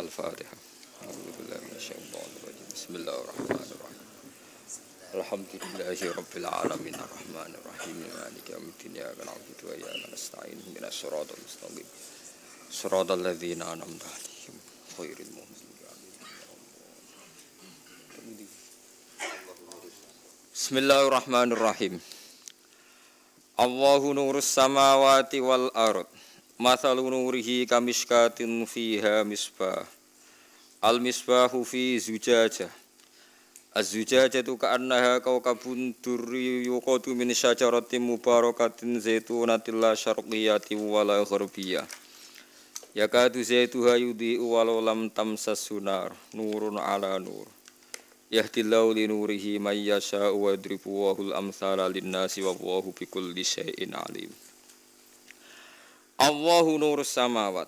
الفاتحة أعوذ بالله من الشيطان الرجيم بسم الله الرحمن الرحيم الحمد لله رب العالمين الرحمن الرحيم مالك يوم الدين إياك نعبد وإياك نستعين من الصراط المستقيم صراط الذين أنعمت عليهم غير المؤمنين بسم الله الرحمن الرحيم الله نور السماوات والأرض Masalu nurihi kamiskatin fiha misbah. Al misbahu fi zujaja az tu ka'annaha kabun duri yuqadu min syajarati mubarakatin zaitunatin la syarqiyati wala gharbiyah. Yakadu zaitu hayudi walau lam tamsas sunar nurun ala nur. Yahdillahu li nurihi man yasha'u wa yadribu wahul amthala linnasi wa wahu bikulli syai'in alim. Allahu nur samawat.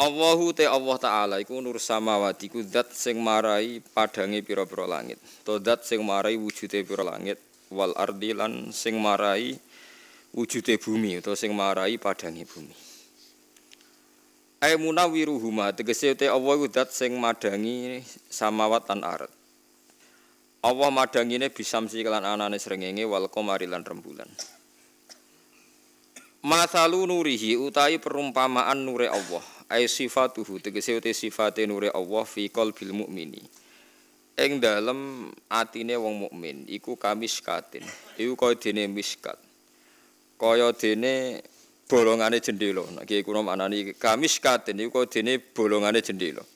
Allahu te Allah taala iku nur samawat. iku zat sing marai padange pira-pira langit. To zat sing marai wujude pira langit wal ardi lan sing marai wujude bumi utawa sing marai padange bumi. munawiru huma tegese te Allah iku zat sing madangi samawat lan ard. Allah madangine bisamsi kelan anane srengenge wal qamari lan rembulan. Masalu nurihi utai perumpamaan nure Allah. Ai sifatuhu tegese uti sifate nure Allah fi qalbil mukmini. Ing dalem atine wong mukmin iku kamis katin. Iku kaya dene miskat. Kaya bolongane jendela. Nek iku ana anani kamis katin dene bolongane jendela.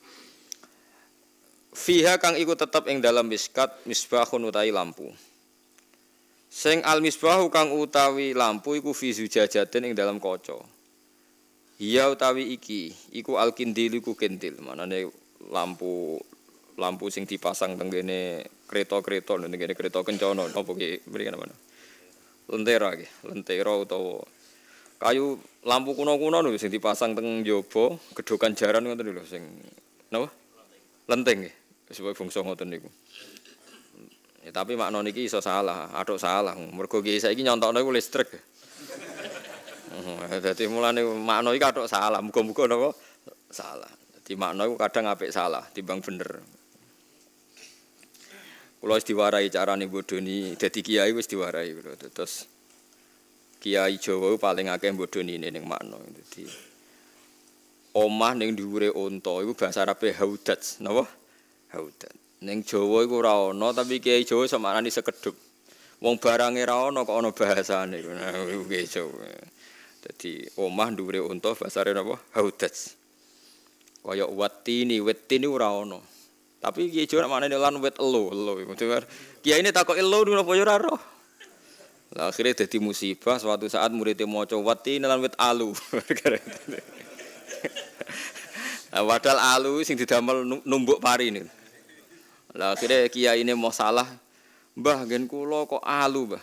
Fiha kang iku tetep ing dalem miskat misbahun utai lampu. Sing al-misbahu utawi lampu iku fi zujajatin ing dalam kaca. Iya utawi iki, iku al-kindil iku kendil. Manane lampu lampu sing dipasang teng kene kereta-kereta ning kene kereta kencana apa ki mriki napa. Lentera ki, lentera utawa kayu lampu kuno-kuno lho sing dipasang teng njaba gedhokan jaran ngoten lho sing napa? Lenting. Lenting ki. Wis ngoten niku. tapi makna niki iso salah, atuk salah. Mergo ki saiki nyontokne ku listrik. Mhm, dadi mulane makna iki atuk salah, muga-muga napa salah. Dadi makna iku kadang apik salah timbang bener. Kulo wis diwarai carane bodoni, dadi kiai wis diwarai kulo. Terus kiai Jawa paling akeh bodoni ning makna. Dadi omah ning dhuwure unta iku bahasa Arabe haudat. napa? Haudat. Neng Jawa iku ora ana tapi kiai Jawa iso maknani sekedhuk. Wong barange ora ana kok ana bahasane. Nah, iku kiai Jawa. Dadi omah dhuwure unta basare napa? Haudats. Kaya watini, wetini ora ana. Tapi kiai Jawa maknane lan wet elo, elo iku. Kiai ini takok elo napa ya ora roh. Lah akhirnya dadi musibah suatu saat muridnya maca watini lan wet alu. Nah, alu sing didamel numbuk pari ini. Lah akhirnya kiai ini mau salah. Mbah gen kula kok alu, Mbah.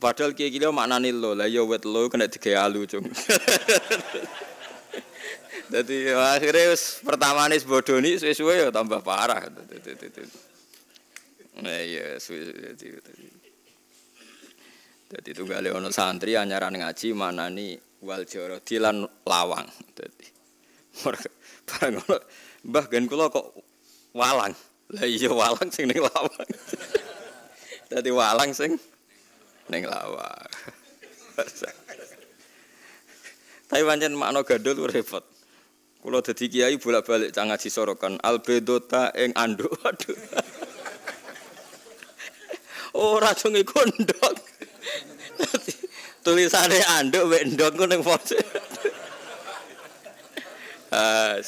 Padahal kiai kiai maknane lo, lah yowet iya, wet lo kena tiga alu, Cung. jadi ya, akhirnya wis pertamane bodoni suwe-suwe ya tambah parah. Nah iya suwe Dadi santri anyaran ngaji manani wal jarodi lan lawang. Dadi bareng Mbah gen kok walang. Lah iya walang sing ning lawang. Dadi walang sing ning lawang. Tapi pancen makno gandul repot. Kulo dadi kiai bolak-balik cang ngaji sorokan albedota ing anduk. Aduh. Ora sungi kondok. Tulisane anduk wek ndok ning pojok. Ah.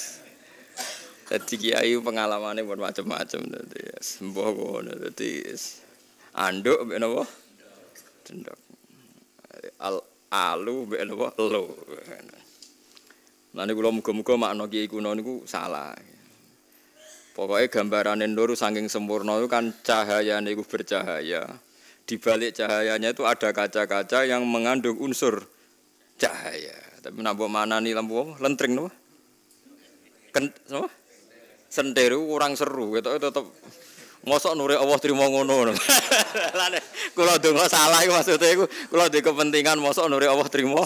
Dadi kiai pengalamane pun macam-macam nanti, sembuh ngono dadi anduk bener napa? Dendok. Al alu bener boh, Lo. nanti kula muga-muga makna kiai kuno niku salah. Pokoknya gambaran nur saking sempurna itu kan cahaya niku bercahaya. Di balik cahayanya itu ada kaca-kaca yang mengandung unsur cahaya. Tapi nambah mana nih lampu apa? Lentring apa? Kent, sentir kurang seru gitu tetap ngosok nuri Allah terima ngono lane kula donga salah iku maksude iku kula di kepentingan mosok nuri Allah terima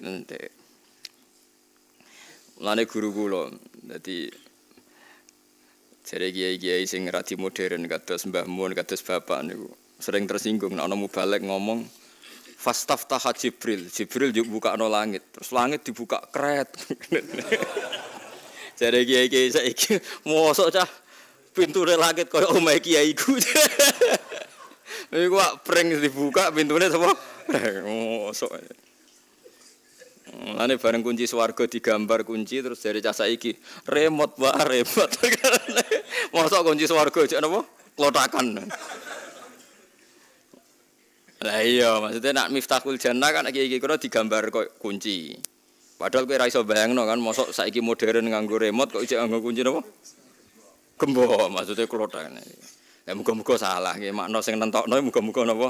nanti lane guru kula dadi jere kiai-kiai sing radi modern kados Mbah Mun kados bapak niku sering tersinggung nek ana mubalek ngomong fastaftaha Jibril Jibril yo buka no langit terus langit dibuka kret jadi kiai-kiai saiki mosok cah pintune langit koyo omai kiai ku. ini gua prank dibuka pintu pintune semua eh, Mosok. ini bareng kunci swarga digambar kunci terus dari casa remote remote remote remote Mosok kunci swarga jek apa Klotakan. Lah iya, maksudnya nak miftahul jannah kan iki-iki kira digambar kok kunci. Padahal kowe ra iso bayangno kan mosok saiki modern nganggo remote kok ijek nganggo kunci nopo, Gembo maksudnya klothane. Ya muga-muga salah nggih makna sing nentokno ya muga-muga napa?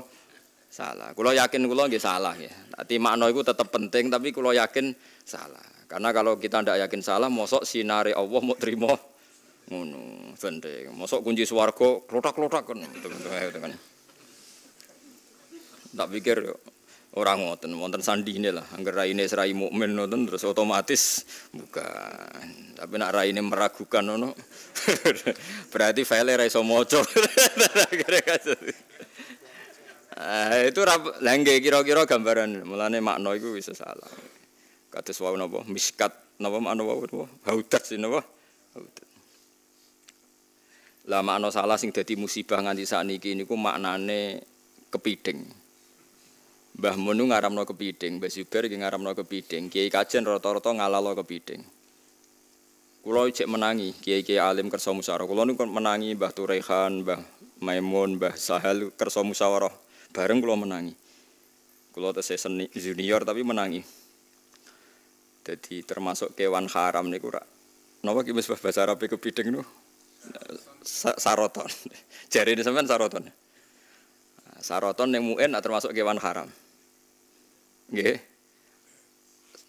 Salah. Kula yakin kula nggih salah ya. Tapi makna iku tetap penting tapi kula yakin salah. Karena kalau kita ndak yakin salah mosok sinare Allah mau terima ngono penting. Mosok kunci swarga klothak-klothak kan. Tak pikir yuk. Orang ngoten, wonten ini lah. Angger raine serai mukmin ngoten terus otomatis bukan. Tapi nak rai ini meragukan nono. Berarti file rai somojo. Ah, itu rap lengge kira-kira gambaran. Mulane makna iku bisa salah. Kata wau nopo Miskat napa makna wau napa? Haudat sih napa? Haudat. Lah makna salah sing jadi musibah nganti ini ku maknane kepiding. Mbah Munu ngaramno kepiting, Mbah Zubair ki ngaramno kepiting, Kiai Kajen rata-rata ngalalo kepiting. Kulo cek menangi kiai-kiai alim kersa musyawarah. Kulo niku menangi Mbah Turehan, Mbah Maimun, Mbah Sahal kersa musyawarah. Bareng kulo menangi. Kulo tesih seni junior tapi menangi. Jadi termasuk kewan haram niku rak. Napa ki bahasa Arab kepiting niku? Saroton. Jari ini sampean saroton. Sarotan yang mu'en nak termasuk kewan haram. Nggih.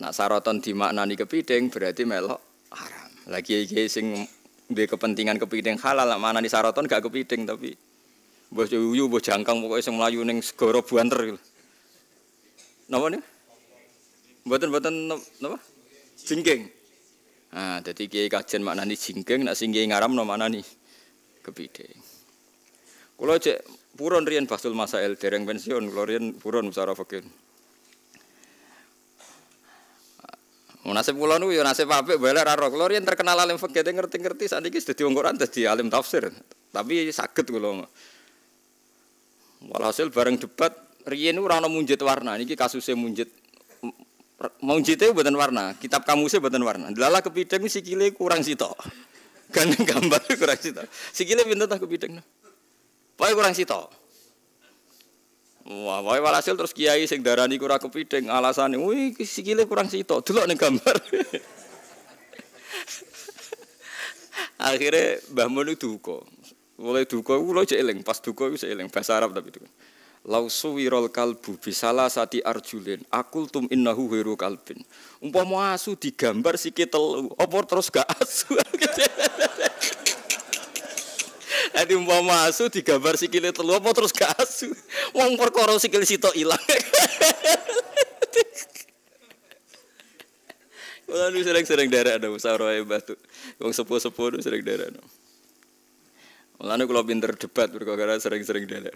Nak sarotan dimaknani kepiting berarti melok haram. Lagi iki sing duwe kepentingan kepiting halal nak maknani sarotan gak kepiting tapi mbuh yuyu mbuh jangkang pokoke sing mlayu ning segara buanter. Napa niku? Mboten-mboten napa? Jingking. Ah, dadi kiai kajen maknani jingking nak sing kiai ngaramno maknani kepiting. Kula cek Puron rian Basul Masail dereng pensiun kalau rian puron musara Fakir. Nasib Pulau nu ya nasib apa bela raro kalau rian terkenal alim dia ngerti-ngerti sakniki dadi wong Quran di alim tafsir. Tapi sakit kalau Walhasil bareng debat rian nu rano munjit warna. kasusnya munjat, muncit itu mboten warna, kitab kamuse mboten warna. kepiting si kile kurang sitok. Gandeng gambar kurang sitok. Sikile tak kepiting kepideng? Pokoknya kurang sito? Wah, wah, walhasil terus kiai sing darani kurang kepiting alasan ini, wih, sikile kurang sito. toh, dulu nih gambar. Akhirnya Mbah Mun duka. duko, duka duko, ulo aja eling, pas duko bisa eling, bahasa Arab tapi duko. Lau suwirol kalbu bisalah sati arjulin Akul innahu hiru kalbin Umpamu asu digambar siki telu Opor terus gak asu Jadi umpama asu digambar sikile telu apa terus gak asu. Wong perkara sikile sito ilang. Kalau nu sering-sering darah ada roe batu. Wong sepuh-sepuh nu sering darah. Kalau nu kalau pinter debat berkokara sering-sering darah.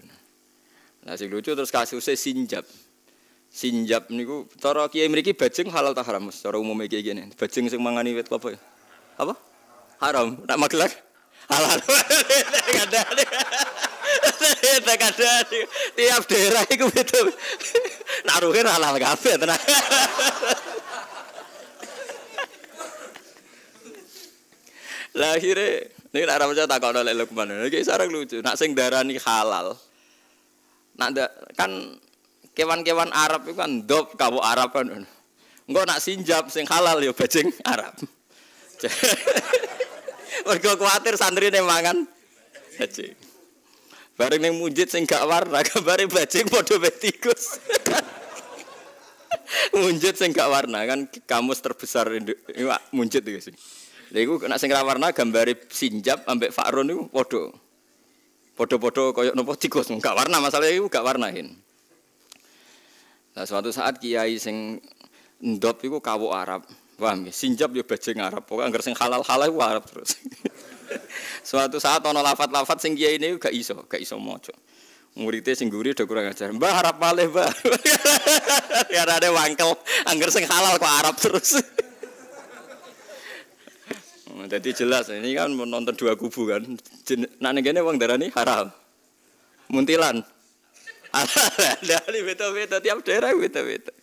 Nah sing lucu terus kasusnya sinjap. Sinjap niku cara kiai mriki bajing halal tak haram? Cara umumnya kayak gini. Bajing semangani wet wit apa? Ya? Apa? Haram. Nak magelar? halal kadane ada tiap daerah iku beda naruhe halal kabeh tenan lahire ini nak ramu tak kau nolak lukman ini sarang lucu nak sing darani halal nak da, kan kewan-kewan Arab itu kan dop kamu Arab kan enggak nak sinjap sing halal yo ya bajing Arab mergo kuwatir santrine mangan bajing. Bareng ning munjid sing gak warna kabare bajing padha betikus. munjid sing gak warna kan kamus terbesar iwak munjid iki sing. Lha iku nek sing warna gambare sinjap, ambek fakrun niku padha padha-padha koyo nopo tikus gak warna masalahnya iku gak warnain. Nah suatu saat kiai sing ndop iku kawuk Arab. Paham ya? Sinjab yo bajing Arab. Pokoke anggar sing halal-halal wae Arab terus. Suatu saat ana lafat-lafat sing kiai ini gak iso, gak iso maca. Muridnya sing guri udah kurang ajar. Mbah harap malih, Mbah. ya ada wangkel, anggar sing halal kok Arab terus. Oh, jadi jelas ini kan menonton dua kubu kan. Nah negene wong darani haram. Muntilan. Dari beto beto tiap daerah beto beto.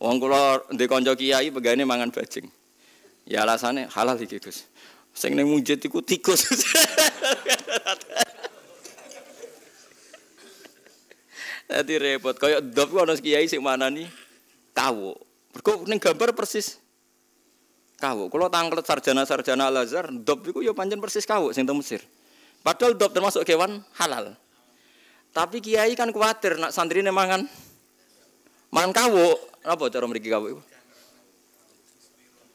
Wong kula ndek kanca kiai pegane mangan bajing. Ya alasane halal iki, Gus. Sing ning mujid iku tikus. Dadi repot. Kaya ndob ana kiai sing nih kawu. Mergo ning gambar persis kawu. Kula tanglet sarjana-sarjana Al-Azhar, ndob iku ya pancen persis kawu sing teng Mesir. Padahal ndob termasuk kewan halal. Tapi kiai kan kuatir nak santrine mangan mangan kawu. Apa cara mriki kau iku?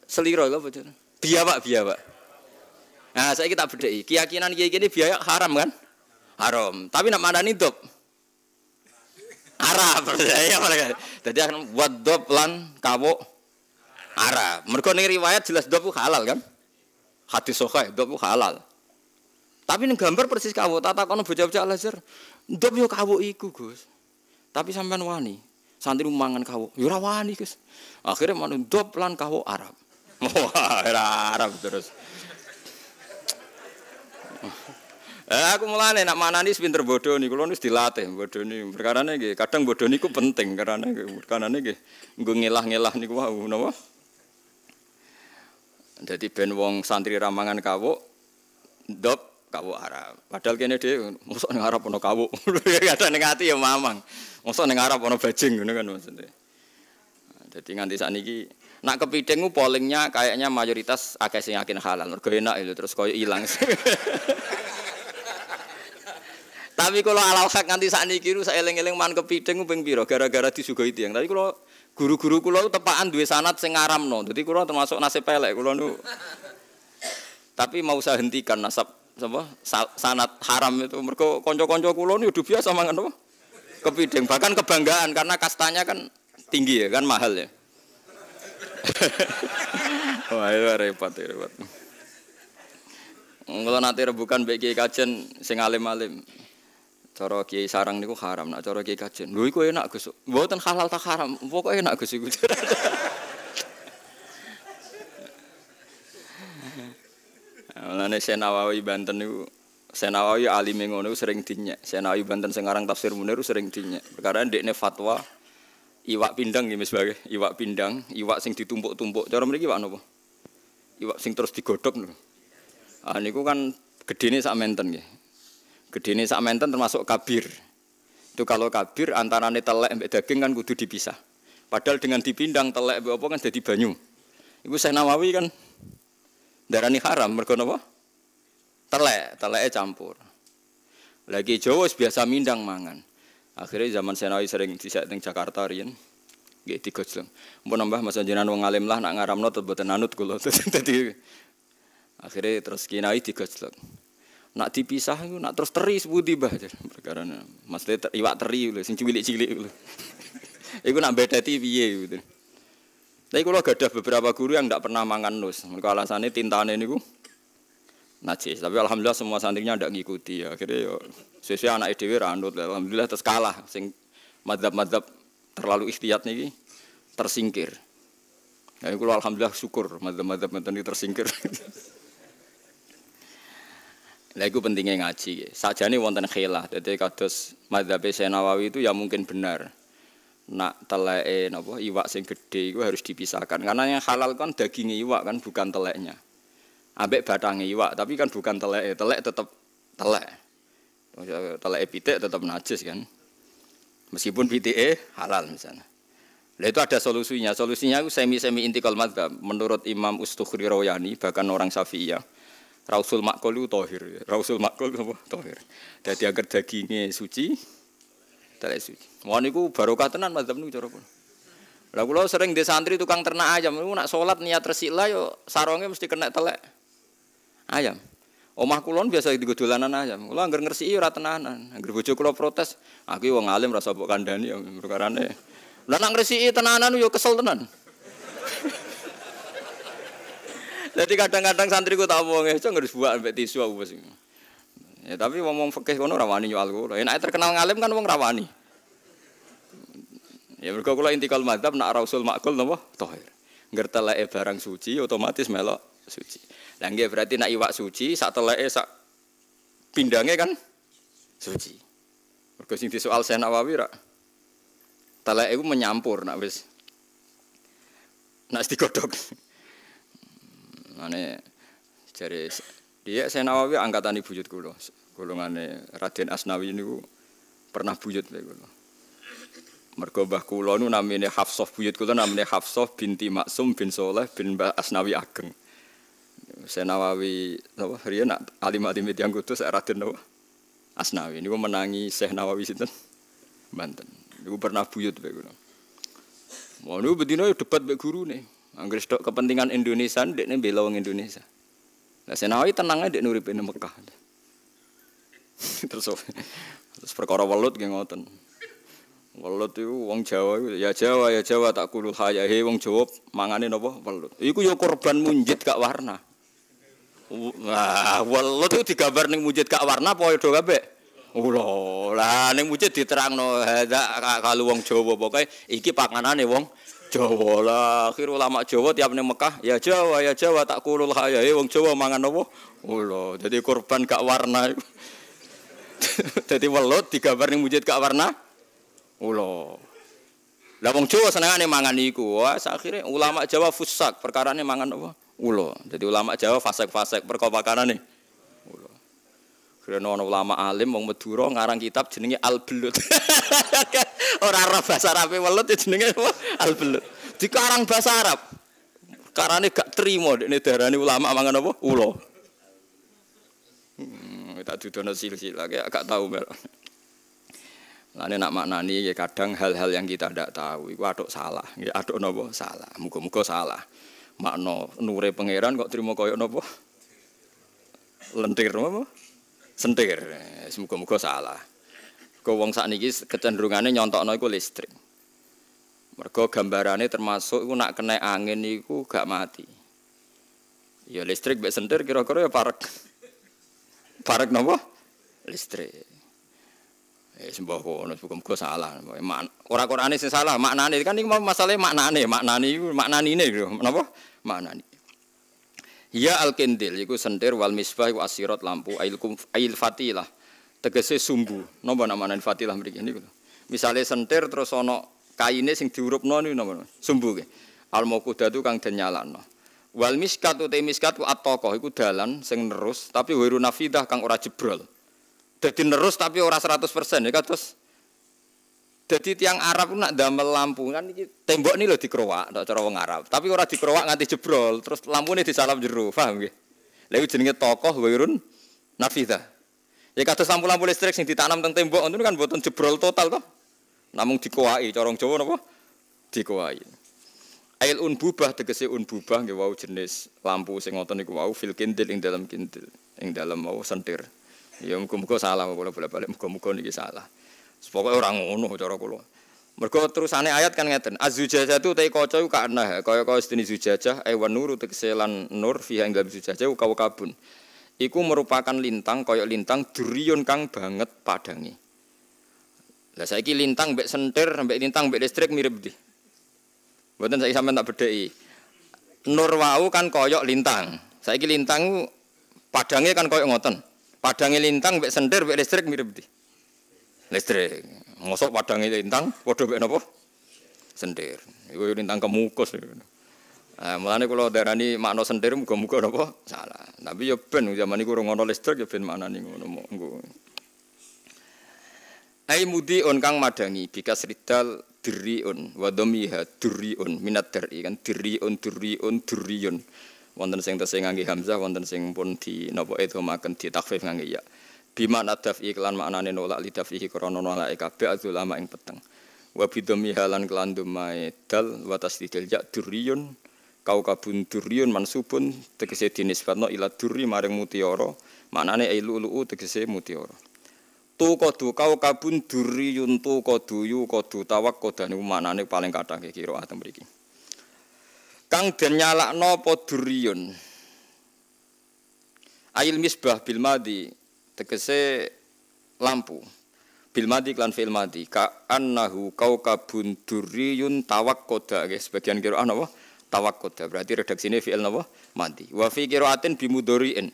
Seliro apa cara? Biya Pak, biya Pak. Nah, saya kita berdei Keyakinan kiai kene biaya haram kan? Haram. Tapi nak mandani dop. Arab, ya Jadi iya, akan buat dop lan kawuk Arab. Mereka nih riwayat jelas dop halal kan? Hati sokai dop halal. Tapi nih gambar persis kau Tata kono bocah-bocah laser. Dop yo kawuk iku, Gus. Tapi sampean wani. santri mangan kawo yo ora wani guys akhire manut dop lan kawo arab wah era arab terus eh, aku mulane nak manani pinter bodoh nih, kalau nih dilatih bodoh nih, perkara nih kadang bodoh nih penting, karena nih perkara nih gue niku ngilah nih Jadi ben wong santri ramangan kawo, dop kawo arab, padahal kene deh, musuh nih arab pono kawo, kadang nih ya mamang. Masa ning Arab ana bajing ngono kan maksudnya. Jadi nah, nganti saat ini, nak kepiting itu pollingnya kayaknya mayoritas akeh sih yakin halal. Mergo enak itu terus koyo ilang. Tapi kalau ala hak nganti saat ini saya eling-eling man kepiting itu pengpiro, gara-gara disuguhi tiang. Tapi kalau guru-guru kula tepaan dua sanat sing no. Jadi kula termasuk nasib pelek kula nu. Tapi mau saya hentikan nasab sama sanat haram itu mergo konco kulo kula udah biasa mangan apa? Kepiting, bahkan kebanggaan karena kastanya kan tinggi ya, kan mahal ya. Wah, itu repot, repot. Kalau nanti rebukan baik kiai kajen, sing alim-alim. Cara kiai sarang niku haram, nak cara kiai kajen. lu iku enak Gus. buatan halal tak haram, pokoke enak Gus iku. Mulane Senawawi Banten itu Senawi Alim ngono sering dinyek. Senawi Banten sekarang tafsir Munir sering dinyek. Perkara ndekne fatwa iwak pindang nggih misbah. Iwak pindang, iwak sing ditumpuk-tumpuk. Cara mriki iwak nopo? Iwak sing terus digodok. niku. Ah niku kan gedene sak menten nggih. Gedene sak menten termasuk kabir. Itu kalau kabir antarane telek mbek daging kan kudu dipisah. Padahal dengan dipindang telek mbek apa kan jadi banyu. saya Nawawi kan darani haram mergo napa? telek, teleknya campur. Lagi Jawa biasa mindang mangan. Akhirnya zaman Senawi sering disak teng Jakarta Gak Nggih digojleng. Mumpun nambah masa jenengan wong alim lah nak ngaramno tetep boten anut kula. akhirnya terus kinai digojleng. Nak dipisah iku nak terus teri sepundi bah. Perkara mas teri iwak teri lho sing cilik-cilik lho. iku nak bedeti piye gitu. Tapi kalau gadah beberapa guru yang tidak pernah mangan nus, mereka alasannya ini niku najis. Tapi alhamdulillah semua santrinya tidak ngikuti ya. Akhirnya yo sesuai anak IDW ranut. Alhamdulillah terus kalah sing madzhab-madzhab terlalu ikhtiyat nih, tersingkir. Ya kula alhamdulillah syukur madzhab-madzhab mboten tersingkir. Lah iku pentingnya ngaji. Sajane wonten khilaf. Dadi kados madzhab Nawawi itu ya mungkin benar. Nak teleke napa iwak sing gede itu harus dipisahkan. Karena yang halal kan daging iwak kan bukan teleknya ambek batang iwak, tapi kan bukan telek, telek tetap telek. Telek pitik tetap najis kan. Meskipun pitik halal misalnya. Nah itu ada solusinya. Solusinya itu semi-semi intikal madhab. Menurut Imam Ustukhri Royani, bahkan orang ya. Rasul Makkol itu tohir. Rasul makul itu tohir. Jadi agar dagingnya suci, telek suci. Wah niku barokah tenan madhab niku cara kula. sering di santri tukang ternak aja. Mau nak sholat niat resik lah yo sarongnya mesti kena telek ayam. Omah kulon biasa digodolanan ayam. Kula anggar ngresiki ora tenanan. Anggar bojo protes, aku wong alim rasa bukan kandhani ya perkarane. Lah nang ngresiki tenanan yo kesel tenan. Jadi kadang-kadang santriku tak omong, "Cok harus buat sampai tisu aku wis." Ya tapi ngomong fikih kono rawani nyoal kula. Ya, Enak terkenal ngalim kan wong rawani. Ya mergo kula intikal matap nak rausul makul napa? Thahir. Ngerteleke barang suci otomatis melok suci. Lah nggih berarti nak iwak suci sak teleke sak pindange kan suci. Mergo sing disoal Syekh Nawawi rak. Teleke iku menyampur nak wis nak digodhog. Mane hmm, jare dia senawawi Nawawi angkatan ibu yut kula. Golongane Raden Asnawi niku pernah buyut kula. Mergo mbah kula nu namine Hafsah buyut kula namine Hafsah binti Maksum bin Soleh bin Mbah Asnawi Ageng. Saya Nawawi napa nak alim alim yang kudus Raden napa Asnawi niku menangi Syekh Nawawi sinten Banten. Gue pernah buyut bae kula. Wah niku bedina ya debat mbek nih. Anggris tok kepentingan Indonesia ndekne bela wong Indonesia. Nah, Syekh Nawawi tenang ae ndekne uripe Mekah. terus terus perkara Walut nggih ngoten. Walut, itu wong Jawa ya Jawa ya Jawa tak kulul hayahe wong Jawa mangane napa Walut, Iku ya korban munjit gak warna. Wah, lo tuh digambar nih wujud kak warna apa itu kabe? Oh, lah, nih wujud diterang no, heda kalau wong Jawa pokoknya iki panganan nih wong Jawa lah, kira ulama Jawa tiap nih Mekah ya Jawa ya Jawa tak kurul haya, eh wong Jawa mangan nopo, oh, ulo, jadi kurban kak warna, jadi welut digambar nih Mujid kak warna, ulo, oh, lah wong Jawa seneng nih mangan iku, wah akhirnya ulama Jawa fusak perkara nih mangan nopo. ulo. Jadi ulama Jawa fasek-fasek perkopakan nih. Ulo. Karena orang ulama alim mau Madura ngarang kitab jenenge Al Belut. Orang Arab bahasa Arab belut e, ya jenenge Al Belut. karang bahasa Arab. nih gak terima ini darah ini ulama mangan apa? Ulo. Hmm, tak dudono sila, kayak gak tahu mel. Lah nak maknani ya kadang hal-hal yang kita tidak tahu itu aduk salah, ya aduk nopo salah, Muka, muka, salah. makna nure pangeran kok terima kaya napa? Lentir apa? Sentir. Semoga-moga salah. Kok wong sakniki kecenderungane nyontokno iku listrik. Mergo gambarane termasuk iku nak kena angin iku gak mati. Ya listrik mek sentir kira-kira ya parek. Parek napa? Listrik. Eh sembah kono, muga-muga salah. Ora Qur'ane sing salah, maknane kan iki masalahe maknane, maknane iku maknanine lho, napa? Maknane. Ya al-kindil iku senter wal misbah iku asirat lampu ail ail fatilah. Tegese sumbu. Napa namane fatilah mriki niku. Misale sentir terus ana kaine sing diurupno niku napa? Sumbu ke. Al maqudatu kang den nyalakno. Wal miskatu te miskatu at-taqah iku dalan sing nerus tapi wiru nafidah kang ora jebrol. Jadi nerus tapi ora 100% ya terus kan, Jadi tiang Arab nak damel lampu kan tembok ini loh dikerowak tok cara orang Arab. Tapi orang dikerowak nganti jebrol, terus ini disalam jeru paham gak? Lewi jenenge tokoh wairun nafidah. Ya kados lampu-lampu listrik sing ditanam teng tembok itu kan buatan jebrol total toh. Namung dikoaki corong Jawa apa? Dikoaki. Ail unbubah tegese unbubah nggih wau jenis lampu sing ngoten niku wau fil kintil ing dalam kintil, ing dalam wau sentir. Ya muga-muga salah kula bolak-balik muga-muga niki salah. Pokoke orang ngono cara kula. Mergo terusane ayat kan ngeten, azujajah tu tai kaca ku kana kaya-kaya sedene zujajah ai eh, wan nuru tegese lan nur fiha ing dalam zujajah ukawa kabun. Iku merupakan lintang kaya lintang durion kang banget padangi. Lah saiki lintang mbek sentir, mbek lintang mbek listrik mirip ndi? Mboten saiki sampean tak bedheki. Nur wau kan kaya lintang. Saiki lintang padange kan kaya ngoten. Padange lintang mek sendir mek listrik mirip di. Listrik. ngosok padange lintang waduh mek nopo, Sendir. Iku lintang kemukus. Nah, mulane kula darani makna sendir muga-muga napa? Salah. Tapi ya ben zaman ini kurang ono listrik ya ben nih ngono mau. Ai on kang madangi bikas ridal on, wa dhamiha on, minat dari kan on, diriun on, diriun. on. wonten sing tesih ngangge hamzah wonten sing pun di napa itu maken di takfif ngangge ya bima nadaf iklan maknane nolak lidaf iki krana nolak e kabeh ulama ing peteng wa bidumi halan kelan dumae dal wa tasdidil ya duriyun kau kabun duriyun mansubun tegese dinisbatno ila duri maring mutiara maknane ailulu tegese mutiara tu kodu kau kabun duri yuntu kodu yu kodu tawak kodani umanane paling kadang kira atau berikin. kang den nyalakno apa duriyun ail misbah bil madi tegese lampu bil madi klan fil madi ka annahu kaukabun duriyun tawakkoda nggih sebagian ana apa tawakkoda berarti redaksine fil napa madi wa fi qiraatin bimudoriin,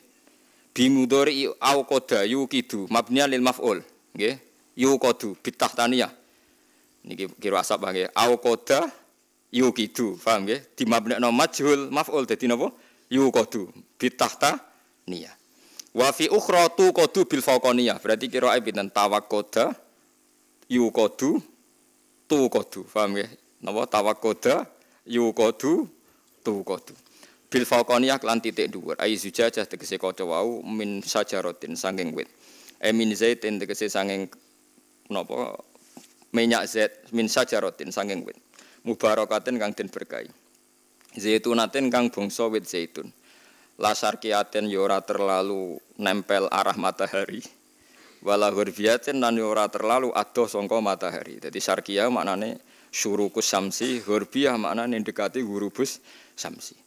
bimudori au koda yukidu mabniyan lil maf'ul nggih yukadu bitahtaniyah niki kira asap nggih au koda kidu, paham mabnek no majhul maf'ul dadi napa yuqadu bitahta niya wa fi ukhra tu kodu bil faqaniyah berarti kira pinten tawakkoda kodu tu kodu, paham tawak napa tawakkoda kodu tu kodu. bil faqaniyah lan titik dhuwur ai zujajah tegese kaca wau min sajarotin sanging wit e min zaitin tegese sanging napa minyak zait min sajarotin sanging wit mubarokatin kang den berkahi. Zaitunatin kang bangsa wit zaitun. Lasar kiatin yora terlalu nempel arah matahari. Wala hurfiatin nan yora terlalu adoh songko matahari. Jadi sarkia maknane surukus samsi, hurfiah maknane dekati hurubus samsi.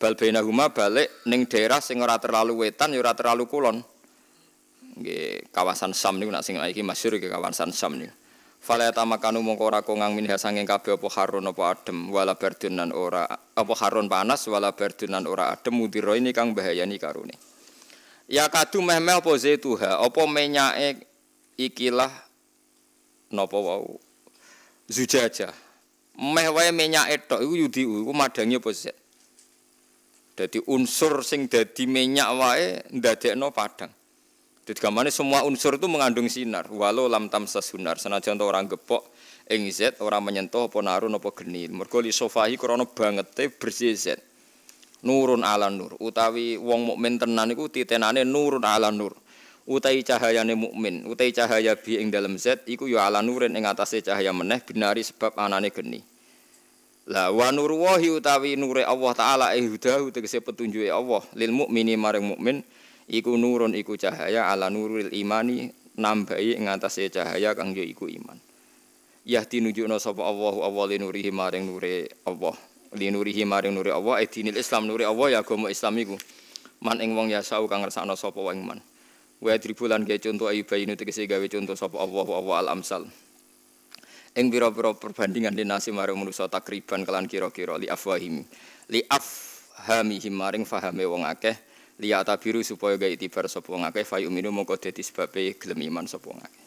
Bal huma balik ning daerah sing ora terlalu wetan, yora terlalu kulon. Nge, kawasan sam ini, nak sing lagi masyur ke kawasan sam ini. Fala tamakanu mongko ora kongang minha ya, sanging kabeh apa harun apa adem wala berdunan ora apa harun panas wala berdunan ora adem mudira ini kang bahayani karune. Ya kadu mehmel apa zaituha apa menyake ikilah napa wau zujaja. Meh wae menyake tok iku yudi iku madange apa zat. Dadi unsur sing dadi minyak wae ndadekno padang. Jadi gambarnya semua unsur itu mengandung sinar. Walau lam tam sesunar. Senajan itu orang gepok, ing zet, orang menyentuh, apa narun, apa geni. Mereka li krono banget teh bersih zet. Nurun ala nur. Utawi wong mukmin tenan itu titenane nurun ala nur. Utai cahaya ne mukmin, utai cahaya bi ing dalam zet, iku ya ala nurin ing atasnya cahaya meneh benari sebab anane geni. La wa wahi utawi nure Allah taala ihdahu eh, tegese petunjuke Allah lil mukmini maring mukmin. iku nurun iku cahaya ala nuril imani nambahi ing atase cahaya kang iku iman Yah dinujukna sapa Allah awali nurihi maring nure Allah li nurihi maring nure Allah e dinil Islam nure Allah ya agama Islam man ing wong yasa kang ngersakno sapa wong iman wa dribulan ge conto ayu bayinu tegese gawe conto sapa Allah wa al amsal ing pira-pira perbandingan dinasi maring manusa takriban kelan kira-kira li afwahim li af hamihim maring fahame wong akeh liya tabiru supaya gak itibar sapa ngakeh fa yuminu mongko dadi sebabe gelem iman sapa ngakeh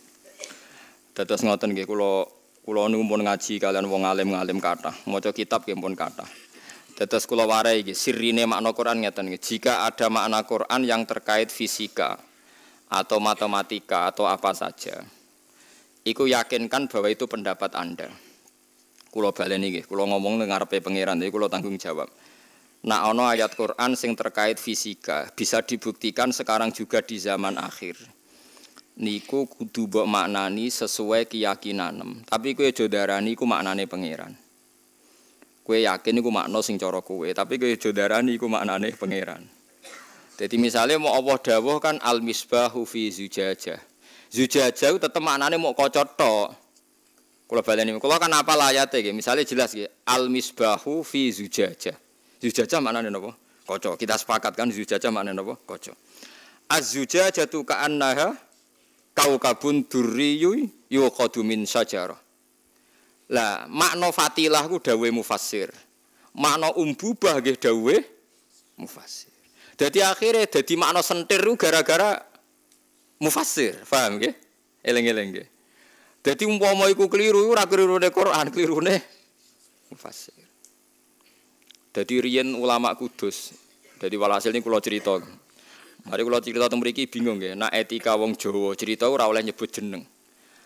dados ngoten nggih kula kula niku pun ngaji kalian wong alim-alim kata maca kitab nggih pun kathah dados kula warai nggih sirine makna Quran ngeten nggih jika ada makna Quran yang terkait fisika atau matematika atau apa saja iku yakinkan bahwa itu pendapat Anda kula baleni nggih kula ngomong ning ngarepe pangeran iki kula tanggung jawab Nah ono ayat Quran sing terkait fisika bisa dibuktikan sekarang juga di zaman akhir. Niku kudu mbok maknani sesuai keyakinan. Tapi kue jodarani ku maknane pangeran. Kue yakin iku makna sing cara kue, tapi kue jodarani iku maknane pangeran. Jadi misalnya mau Allah dawuh kan al misbahu fi zujajah. Zujajah itu tetap maknane mau kocot tok. Kula baleni, kalau kan apa layatnya? Misalnya jelas gitu, al misbahu fi zujajah. Zujajah maknane napa? kocok Kita sepakat kan zujajah maknane kocok Kaca. tuka zujajatu ka'annaha kaukabun durriyuy yuqadu min sajarah. Lah, makna fatilah ku dawe mufassir. Makna umbubah nggih dawe mufassir. Dadi akhirnya dadi makna sentir gara-gara mufassir, paham nggih? eling eleng nggih. Dadi umpama iku keliru ora kelirune Quran, kelirune mufasir. Jadi rian ulama kudus. Jadi walhasil ini kulo cerita. Mari kulo cerita tentang mereka bingung ya. Nah etika wong Jowo cerita ora oleh nyebut jeneng.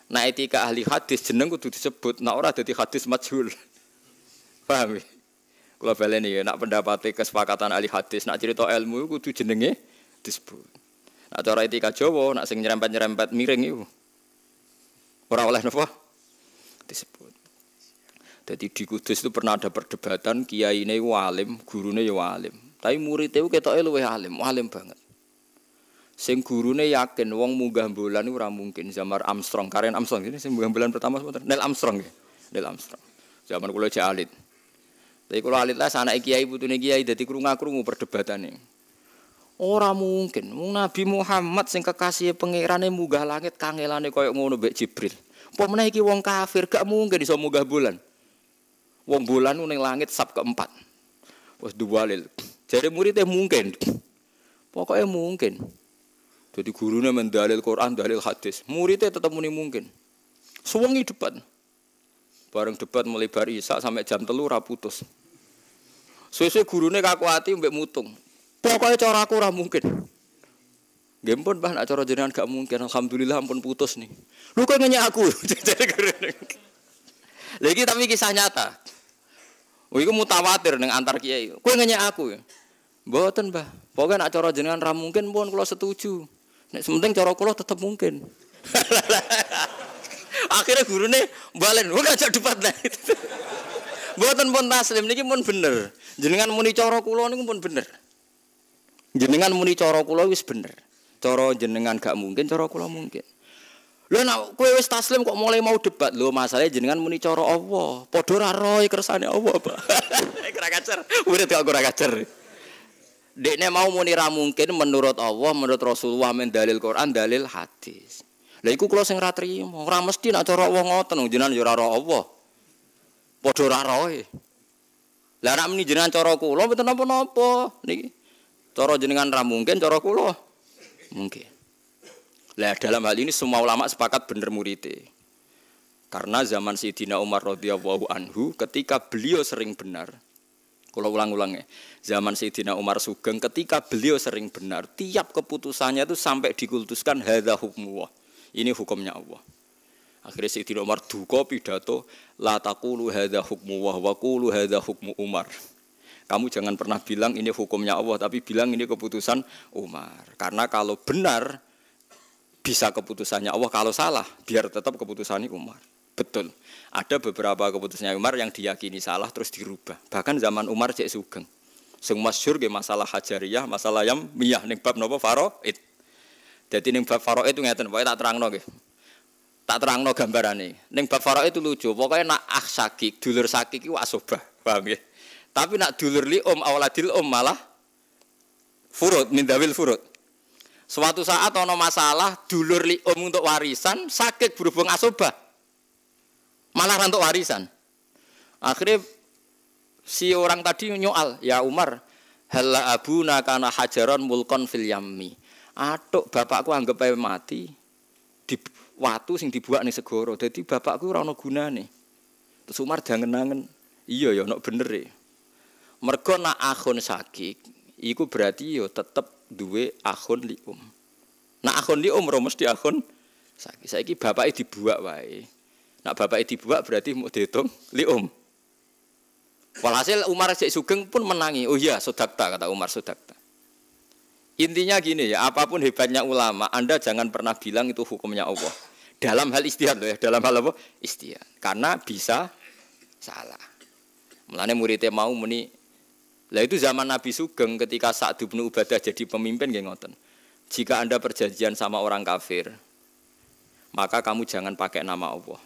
Nah etika ahli hadis jeneng kudu disebut. Nah orang jadi hadis majul, Paham ya? Kalau ini ya, nak pendapatnya kesepakatan ahli hadis, nak cerita ilmu kudu jenenge disebut. Nak cara etika Jowo, nak sing nyerempet-nyerempet miring itu. Ora oleh napa disebut. Jadi di Kudus itu pernah ada perdebatan kiai ini walim, guru ya walim. Tapi muridnya itu kita elu alim, walim banget. Sing gurune yakin wong munggah bulan itu ora mungkin zaman Armstrong, karen Armstrong ini sing munggah bulan pertama sebentar Neil Armstrong ya. Neil Armstrong. Zaman kula jek alit. Tapi kalau alit lah anak kiai putune kiai dadi krungu perdebatan perdebatane. Ora mungkin wong Nabi Muhammad sing kekasih pangerane munggah langit kangelane koyo ngono mbek Jibril. Apa meneh iki wong kafir gak mungkin iso munggah bulan. Wong bulan langit sab keempat. Wes lil. Jadi muridnya mungkin. Pokoknya mungkin. Jadi gurunya mendalil Quran, dalil hadis. Muridnya tetap muni mungkin. Suwangi depan, Bareng debat melebar Isa sampai jam telur raputus. Sesuai gurunya kaku hati mbek mutung. pokoknya cara aku ora mungkin. Nggih pun Mbah nak cara jenengan gak mungkin. Alhamdulillah ampun putus nih. Lu kok nanya aku. Jadi Lagi tapi kisah nyata. Oh iku mutawatir ning antar kiai. Kowe ngenyek aku ya. Mboten, Mbah. Pokoke nek cara jenengan ra mungkin pun kula setuju. Nek sementing cara kula tetep mungkin. Akhirnya gurune balen, "Wah, cari debat lah." Mboten pun taslim niki pun bener. Jenengan muni cara kula niku pun bener. Jenengan muni cara kula wis bener. Cara jenengan gak mungkin, cara kula mungkin. Lho nek kowe wis taslim kok mulai mau debat lho masalahnya jenengan muni cara Allah. Padha ra roe kersane Allah, Pak. Ora kacer, murid kok ora kacer. Dekne mau muni ra mungkin menurut Allah, menurut Rasulullah, men dalil Quran, dalil hadis. Lah iku kula sing ra trimo, ora mesti nek cara Allah ngoten jenengan ya ora ro Allah. Padha ra roe. Lah nek muni jenengan cara kula mboten napa-napa niki. Cara jenengan ra mungkin, cara kula mungkin. Lah dalam hal ini semua ulama sepakat bener murite Karena zaman Sayyidina Umar radhiyallahu anhu ketika beliau sering benar, kalau ulang-ulang ya, zaman Sayyidina Umar Sugeng ketika beliau sering benar, tiap keputusannya itu sampai dikultuskan hadza hukmuwah. Ini hukumnya Allah. Akhirnya Sayyidina Umar duka pidato, la taqulu hadza hukmuwah wa qulu hadza hukmu Umar kamu jangan pernah bilang ini hukumnya Allah, tapi bilang ini keputusan Umar. Karena kalau benar, bisa keputusannya Allah kalau salah biar tetap keputusannya Umar betul ada beberapa keputusannya Umar yang diyakini salah terus dirubah bahkan zaman Umar cek sugeng sing ge masalah hajariyah, masalah yang miyah ning bab nopo it. Jadi ning bab faraid itu ngeten, pokoknya tak terang nggih. Tak terang terangno gambarane. Ning bab faro itu lucu, pokoknya nak ah sakik, dulur sakik itu asobah, paham ya Tapi nak dulur li om awaladil om malah furut mindawil furut Suatu saat ono masalah dulur li om untuk warisan sakit berhubung asobah. Malah untuk warisan. Akhirnya si orang tadi nyual, ya Umar, halla abu kana hajaron mulkon fil yami. Atuk bapakku anggap ae mati di watu sing dibuat nih segoro. Jadi bapakku rano guna nih. Terus Umar jangan nangen, iya ya nok bener e. Mergo nak akhun sakit, iku berarti yo ya tetep duwe akun li um. Nak akun li um mesti akhun saiki. Saiki bapake dibuak wae. Nak bapake dibuak berarti mau dihitung li um. Walhasil Umar Syekh Sugeng pun menangi. Oh iya, sodakta kata Umar sodakta. Intinya gini ya, apapun hebatnya ulama, Anda jangan pernah bilang itu hukumnya Allah. Dalam hal istihad loh ya, dalam hal apa? Istihad. Karena bisa salah. Mulanya muridnya mau meni lah itu zaman Nabi Sugeng ketika Sa'd bin Ubadah jadi pemimpin nggih ngoten. Jika Anda perjanjian sama orang kafir, maka kamu jangan pakai nama Allah.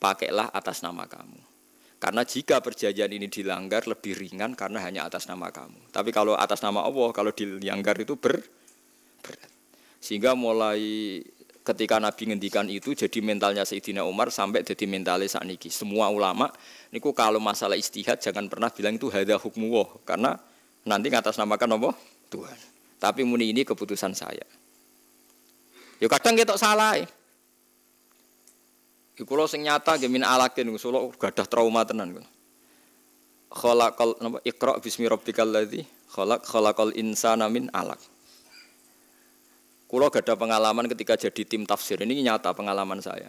Pakailah atas nama kamu. Karena jika perjanjian ini dilanggar lebih ringan karena hanya atas nama kamu. Tapi kalau atas nama Allah, kalau dilanggar itu ber berat. Sehingga mulai ketika Nabi ngendikan itu jadi mentalnya Sayyidina Umar sampai jadi mentalnya saat niki. Semua ulama niku kalau masalah istihad jangan pernah bilang itu hada hukmu karena nanti ngatasnamakan apa? Tuhan. Tapi muni ini keputusan saya. Ya kadang kita salah. Iku ya kulo sing nyata gemin alakin kulo gadah trauma tenan Kholakol napa Iqra bismi rabbikal ladzi kholak kholakal insana min alak Kulo ada pengalaman ketika jadi tim tafsir. Ini nyata pengalaman saya.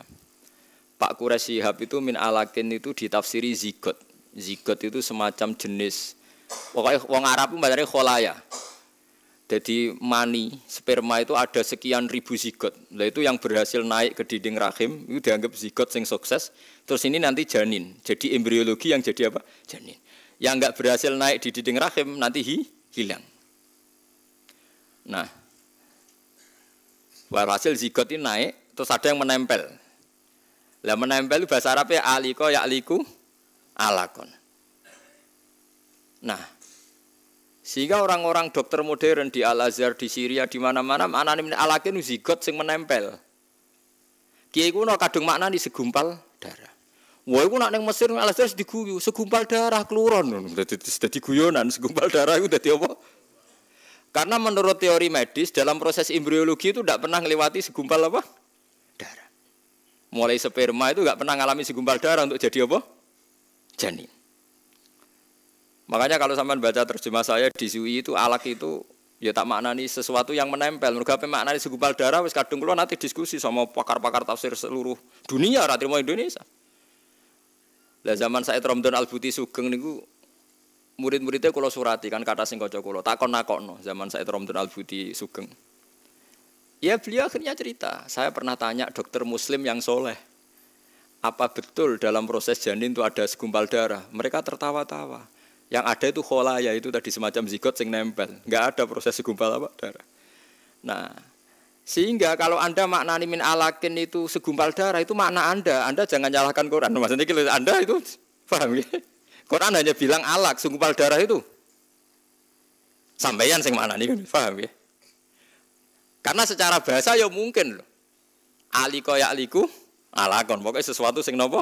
Pak Quraisy itu min alakin itu ditafsiri zigot. Zigot itu semacam jenis pokoknya wong Arab itu kholaya. Jadi mani, sperma itu ada sekian ribu zigot. Nah itu yang berhasil naik ke dinding rahim itu dianggap zigot sing sukses. Terus ini nanti janin. Jadi embriologi yang jadi apa? Janin. Yang nggak berhasil naik di dinding rahim nanti hi, hilang. Nah, hasil zigot ini naik, terus ada yang menempel. Lah menempel bahasa Arabnya aliko ya aliku alakon. Nah, sehingga orang-orang dokter modern di Al Azhar, di Syria, di mana-mana, mana ini alakin zigot sing menempel. Kiai ku no kadung makna di segumpal darah. Wah, aku nak neng Mesir Al Azhar diguyu, segumpal darah keluaran. Jadi guyonan, segumpal darah itu jadi apa? Karena menurut teori medis dalam proses embriologi itu tidak pernah melewati segumpal apa? Darah. Mulai sperma itu tidak pernah mengalami segumpal darah untuk jadi apa? Janin. Makanya kalau sampean baca terjemah saya di Zui itu alat itu ya tak maknani sesuatu yang menempel. Mergo apa maknani segumpal darah wis kadung keluar nanti diskusi sama pakar-pakar tafsir seluruh dunia ora trimo Indonesia. Lah zaman saya Romdon Albuti Sugeng nih niku Murid-muridnya kalau surati kan kata sing kocok kulo takon no zaman saya Romdon Al Budi Sugeng. Ya beliau akhirnya cerita, saya pernah tanya dokter muslim yang soleh, apa betul dalam proses janin itu ada segumpal darah? Mereka tertawa-tawa. Yang ada itu ya itu tadi semacam zigot sing nempel. Enggak ada proses segumpal apa darah. Nah, sehingga kalau Anda maknani min alakin itu segumpal darah itu makna Anda. Anda jangan nyalahkan Quran. Maksudnya gitu, Anda itu paham ya? Quran hanya bilang alak, sungkupal darah itu. Sampaian sing mana nih kan, paham ya? Karena secara bahasa ya mungkin loh. Aliko ya aliku, alakon. Pokoknya sesuatu sing nopo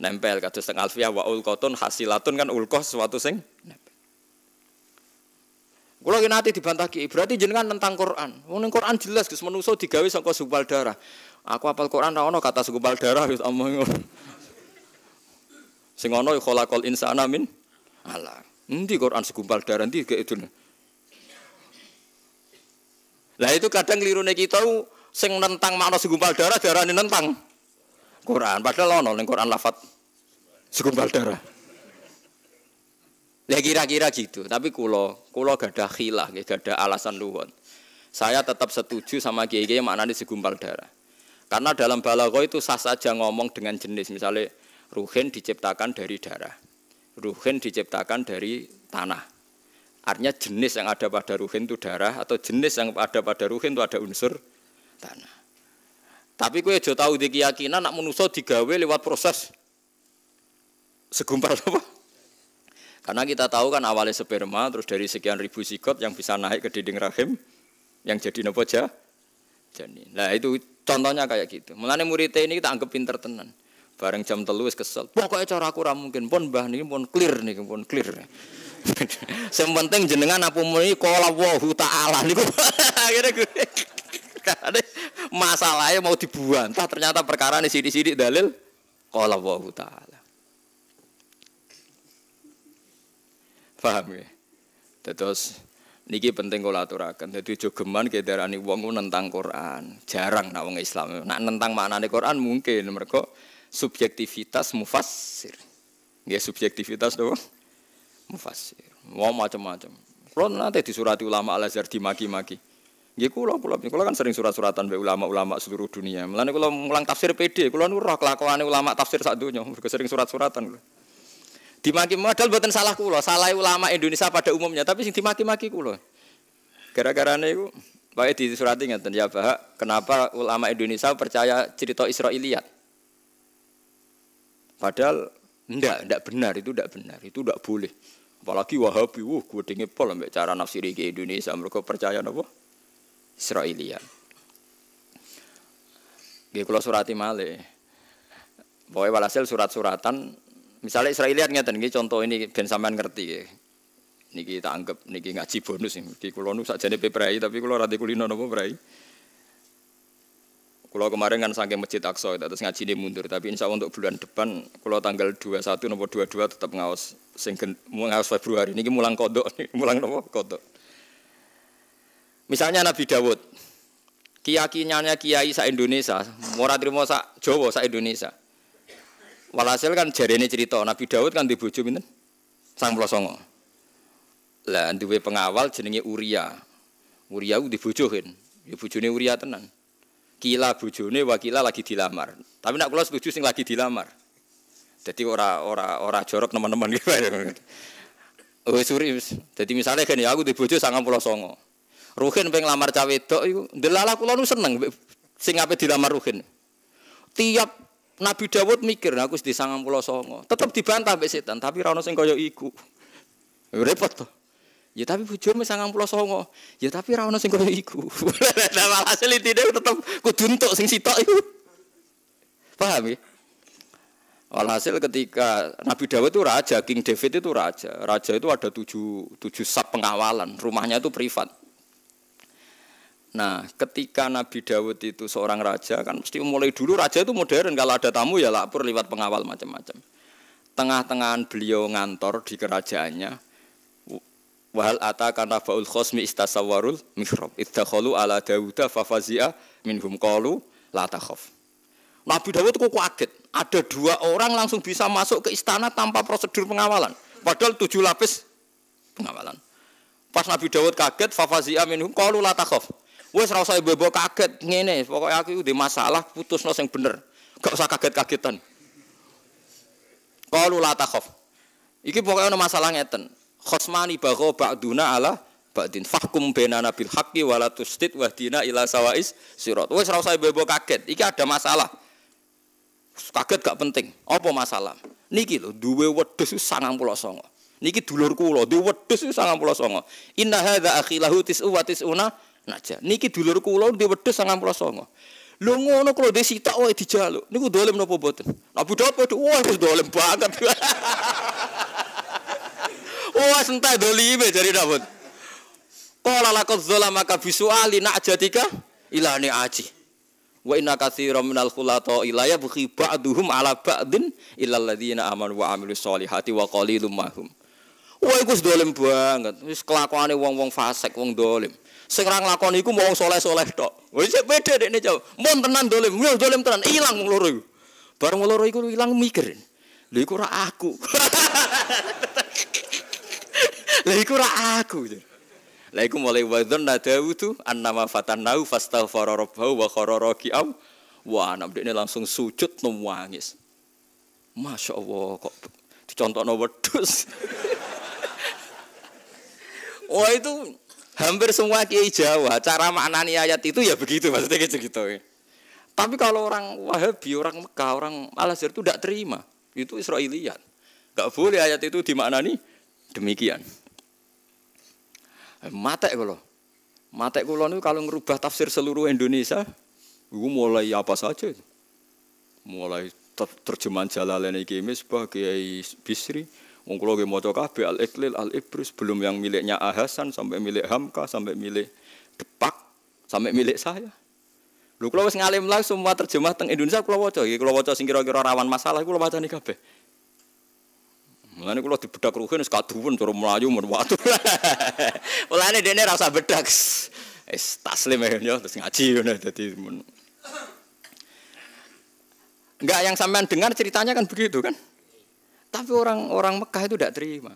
nempel kata teng alfiah wa ulkotun hasilatun kan ulkos sesuatu sing nempel. Kula nanti dibantah ki, berarti jenengan tentang Quran. Mungkin Quran jelas Gus menuso digawe sangkau segumpal darah. Aku apal Quran rawono kata segumpal darah wis omong Sing ana ya khalaqal insana min ala. Endi Quran segumpal darah endi gek itu. Lah itu kadang lirune kita sing nentang makna segumpal darah darane nentang. Quran padahal ono ning Quran lafat segumpal darah. Ya kira-kira gitu, tapi kulo kulo gak ada khilah, gak ada alasan luwon. Saya tetap setuju sama kiai kiai maknanya segumpal darah. Karena dalam balago itu sah saja ngomong dengan jenis, misalnya Ruhin diciptakan dari darah. Ruhin diciptakan dari tanah. Artinya jenis yang ada pada ruhin itu darah atau jenis yang ada pada ruhin itu ada unsur tanah. Tapi kue jauh tahu di keyakinan nak menuso digawe lewat proses segumpal apa? Karena kita tahu kan awalnya sperma terus dari sekian ribu sikot yang bisa naik ke dinding rahim yang jadi nopoja, jadi. Nah itu contohnya kayak gitu. Mulanya muridnya ini kita anggap pinter tenan. Bareng jam telu wis kesel. Pokoknya cara aku ora mungkin pun mbah niki pun clear niki pun clear. Sing penting jenengan apa muni qala wa ta'ala niku. Akhire masalahnya mau dibantah ternyata perkara ini sidi-sidi dalil qala wa ta'ala. Paham ya? Terus niki penting kula aturaken. Dadi jogeman darani wong nentang Quran. Jarang nak wong Islam. Nak nentang maknane Quran mungkin mereka subjektivitas mufasir, Ya subjektivitas doh, mufasir, Wow macam-macam. Kalau nanti di disurati ulama Al-Azhar dimaki-maki. Ya kula kula kula kan sering surat-suratan be ulama-ulama seluruh dunia. Mulane kula mulang tafsir PD, kula nurah kelakuan ulama tafsir sak donya, sering surat-suratan Dimaki modal buatan salah kula, salah ulama Indonesia pada umumnya, tapi sing dimaki-maki kula. Gara-gara niku Pak di surat ingatan ya bahwa kenapa ulama Indonesia percaya cerita Israiliyat? Padahal enggak, enggak benar itu enggak benar, itu enggak boleh. Apalagi Wahabi, wah gue dingin pol ambek cara nafsiri ke Indonesia, mereka percaya nopo Israelia. Gak kalau surati male. Pokoknya walhasil surat-suratan, misalnya Israelian nggak tenggi, contoh ini ben sampean ngerti. Ya. Niki kita anggap niki ngaji bonus ini. Di kulonu nusa jadi peprai, tapi kulo radikulino kulino nopo peprai. Kalau kemarin kan saking masjid Aqsa terus ngaji ini mundur, tapi insya Allah untuk bulan depan kalau tanggal 21 nomor 22 tetap ngawas sing ngawas Februari ini mulang kodok, mulang nomor kodok. Misalnya Nabi Dawud, kiai-kiainya kiai sa Indonesia, murah terima sa Jawa sa Indonesia. Walhasil kan ini cerita Nabi Dawud kan di bojo Sang pelosong. Lah duwe pengawal jenenge Uria. Uria itu dibujuhin, dibujuhin ya Uria tenan kila bujone wakila lagi dilamar. Tapi nak kula setuju sing lagi dilamar. Jadi ora ora ora jorok teman-teman gitu. Oh suri, jadi misalnya kan ya aku di bojo sangat pulau songo. Ruhin pengen lamar cawe itu, delala kulo nu seneng, sing apa dilamar Ruhin. Tiap Nabi Dawud mikir, aku di sangat pulau songo, tetap dibantah besetan. tapi rano sing koyo iku, repot tuh. Ya tapi bojomu sangang pulau songo. Ya tapi rawon sing koyo iku. Nah, walhasil tidak tetep kudu entuk sing sitok iku. Paham ya? Walhasil ketika Nabi Dawud itu raja, King David itu raja. Raja itu ada tujuh, tujuh sub pengawalan, rumahnya itu privat. Nah, ketika Nabi Dawud itu seorang raja, kan mesti mulai dulu raja itu modern. Kalau ada tamu ya lapor lewat pengawal macam-macam. Tengah-tengahan beliau ngantor di kerajaannya, Wahal ataka faul khosmi istasawarul mihrab. Idakhalu ala Dawuda fafazia minhum kalu lata khof. Nabi Dawud kok kaget. Ada dua orang langsung bisa masuk ke istana tanpa prosedur pengawalan. Padahal tujuh lapis pengawalan. Pas Nabi Dawud kaget, fafazia minhum kalu lata khof. Wes rasa ibu bebo kaget ngene, pokoknya aku udah masalah nos yang bener. Gak usah kaget-kagetan. Kalu lata khof. Iki pokoknya ada masalah ngeten khosmani bagho ba'duna ala ba'din fahkum benana bil haqqi wala tusdid wahdina ila sawais sirot wes rasa usah bebo kaget iki ada masalah kaget gak penting apa masalah niki lho duwe pulau songo niki dulur kula duwe pulau songo inna hadza akilahu lahu tis'u wa tis'una naja niki dulur kula duwe pulau songo Lo ngono kalau dia sitok wae dijaluk niku dolim nopo boten. nah budal wah dolem dolim banget Wah sentai ibe jadi lakukan zola lakot zolama kabisuali nak ilah ilani aji. Wa inna katsira minal khulato ila yabghi ba'duhum ala ba'din illa alladziina aman wa amilus solihati wa qalilum mahum. Wah iku dolim banget. kelakuan ini wong-wong fasik, wong dolim. Sekarang ra nglakoni mau soleh soleh dok. Wah, Wis beda dekne jauh. Mau tenan dolim, mau dolim tenan ilang wong Baru iku. Bareng loro iku ilang Lha iku ora aku. Lah iku ra aku. Lah iku mulai wa dhanna tu, annama nau fastaghfara rabbahu wa khara am, Wah, anak ini langsung sujud nangis. Masya Allah kok dicontohno wedhus. Wah itu hampir semua kiai Jawa cara maknani ayat itu ya begitu maksudnya kayak gitu, gitu. Tapi kalau orang Wahabi, orang Mekah, orang Al Azhar itu tidak terima. Itu Israelian. Gak boleh ayat itu dimaknani demikian. Mata kula. Mata kula itu kalau ngerubah tafsir seluruh Indonesia, itu mulai apa saja. Mulai terjemahan Jalalain iki misbah Kiai Bisri, wong kula ge maca kabeh Al Iqlil Al Ibris belum yang miliknya Ahasan sampai milik Hamka sampai milik Depak sampai milik saya. Lho kula wis ngalim lah semua terjemah teng Indonesia kula waca iki kula waca sing kira-kira rawan masalah kula wacani kabeh. Mulane kula dibedak ruhin wis kaduwen cara mlayu men watu. Mulane dene rasa bedak. Wis taslim ya terus ngaji ngono dadi mun. Enggak yang sampean dengar ceritanya kan begitu kan? Tapi orang-orang Mekah itu tidak terima.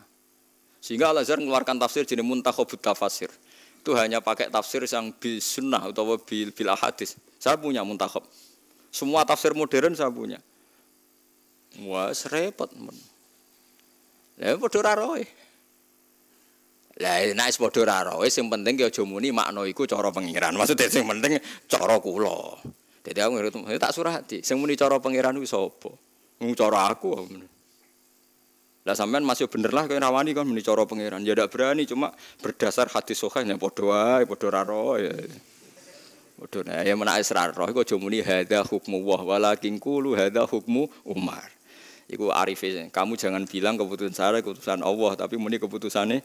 Sehingga Al-Azhar mengeluarkan tafsir jenis muntahobut tafasir. Itu hanya pakai tafsir yang bil sunnah atau bil, bil hadis. Saya punya muntahob. Semua tafsir modern saya punya. Wah, serepet. Men. Lah padha ora roe. Lah nek padha ora roe sing penting ki aja muni makna iku cara pengiran. Maksudnya sing penting cara kula. Dadi aku ngerti tak surati, sing muni cara pengiran kuwi sapa? Mung cara aku. Lah sampean masih bener lah kowe rawani kon muni cara pengiran. Ya ndak berani cuma berdasar hadis sahih yang padha wae, padha ora roe. Waduh, nah, ya menak wis roh hukmu wah, walakin kulu hukmu Umar. Iku Arifin, e. Kamu jangan bilang keputusan saya keputusan Allah, tapi muni keputusannya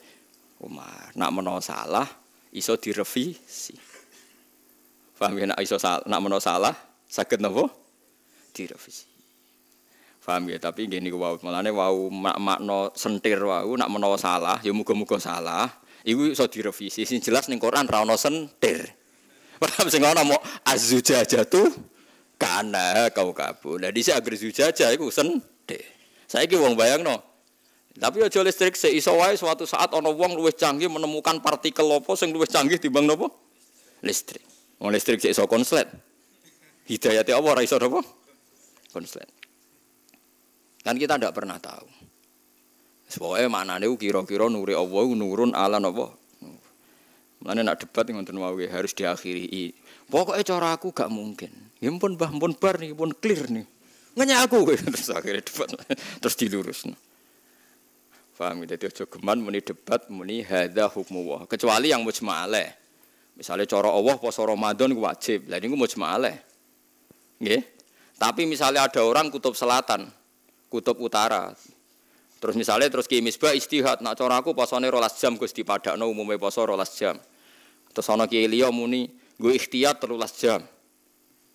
Umar. Nak menolak salah, iso direvisi. Faham ya? Nak iso salah, nak menolak salah, sakit nopo direvisi. Faham ya? Tapi gini wow, malane wow mak makno sentir wow, nak menolak salah, ya muga-muga salah. Iku iso direvisi. Sing jelas ning Quran ra sentir. Paham sing ana mau azujaja tuh karena kau kabul. Lah dhisik agresujaja iku sentir deh. Saya kira uang bayang no. Tapi aja listrik seiso wae suatu saat ono wong luwih canggih menemukan partikel opo sing luwih canggih timbang nopo? Listrik. Wong listrik seiso konslet. Hidayate apa ora iso nopo? Konslet. Kan kita ndak pernah tahu. mana nih kira-kira nuri Allah nurun ala nopo Mana nak debat ngonten wawi harus diakhiri. Pokoknya cara aku gak mungkin. Ya pun bah pun bar nih pun clear nih ngenyak aku terus akhirnya debat terus dilurus. Paham ya? Jadi ojo geman muni debat muni hada hukmu wah Kecuali yang mujma' Misalnya coro Allah poso Ramadan wajib. Lah ini mujma' alaih. Nggih. Tapi misalnya ada orang kutub selatan, kutub utara. Terus misalnya terus Ki Misbah istihad, nak coro aku posone rolas jam Gusti no umumnya poso rolas jam. Terus ana Ki liom muni gue istiad terulas jam.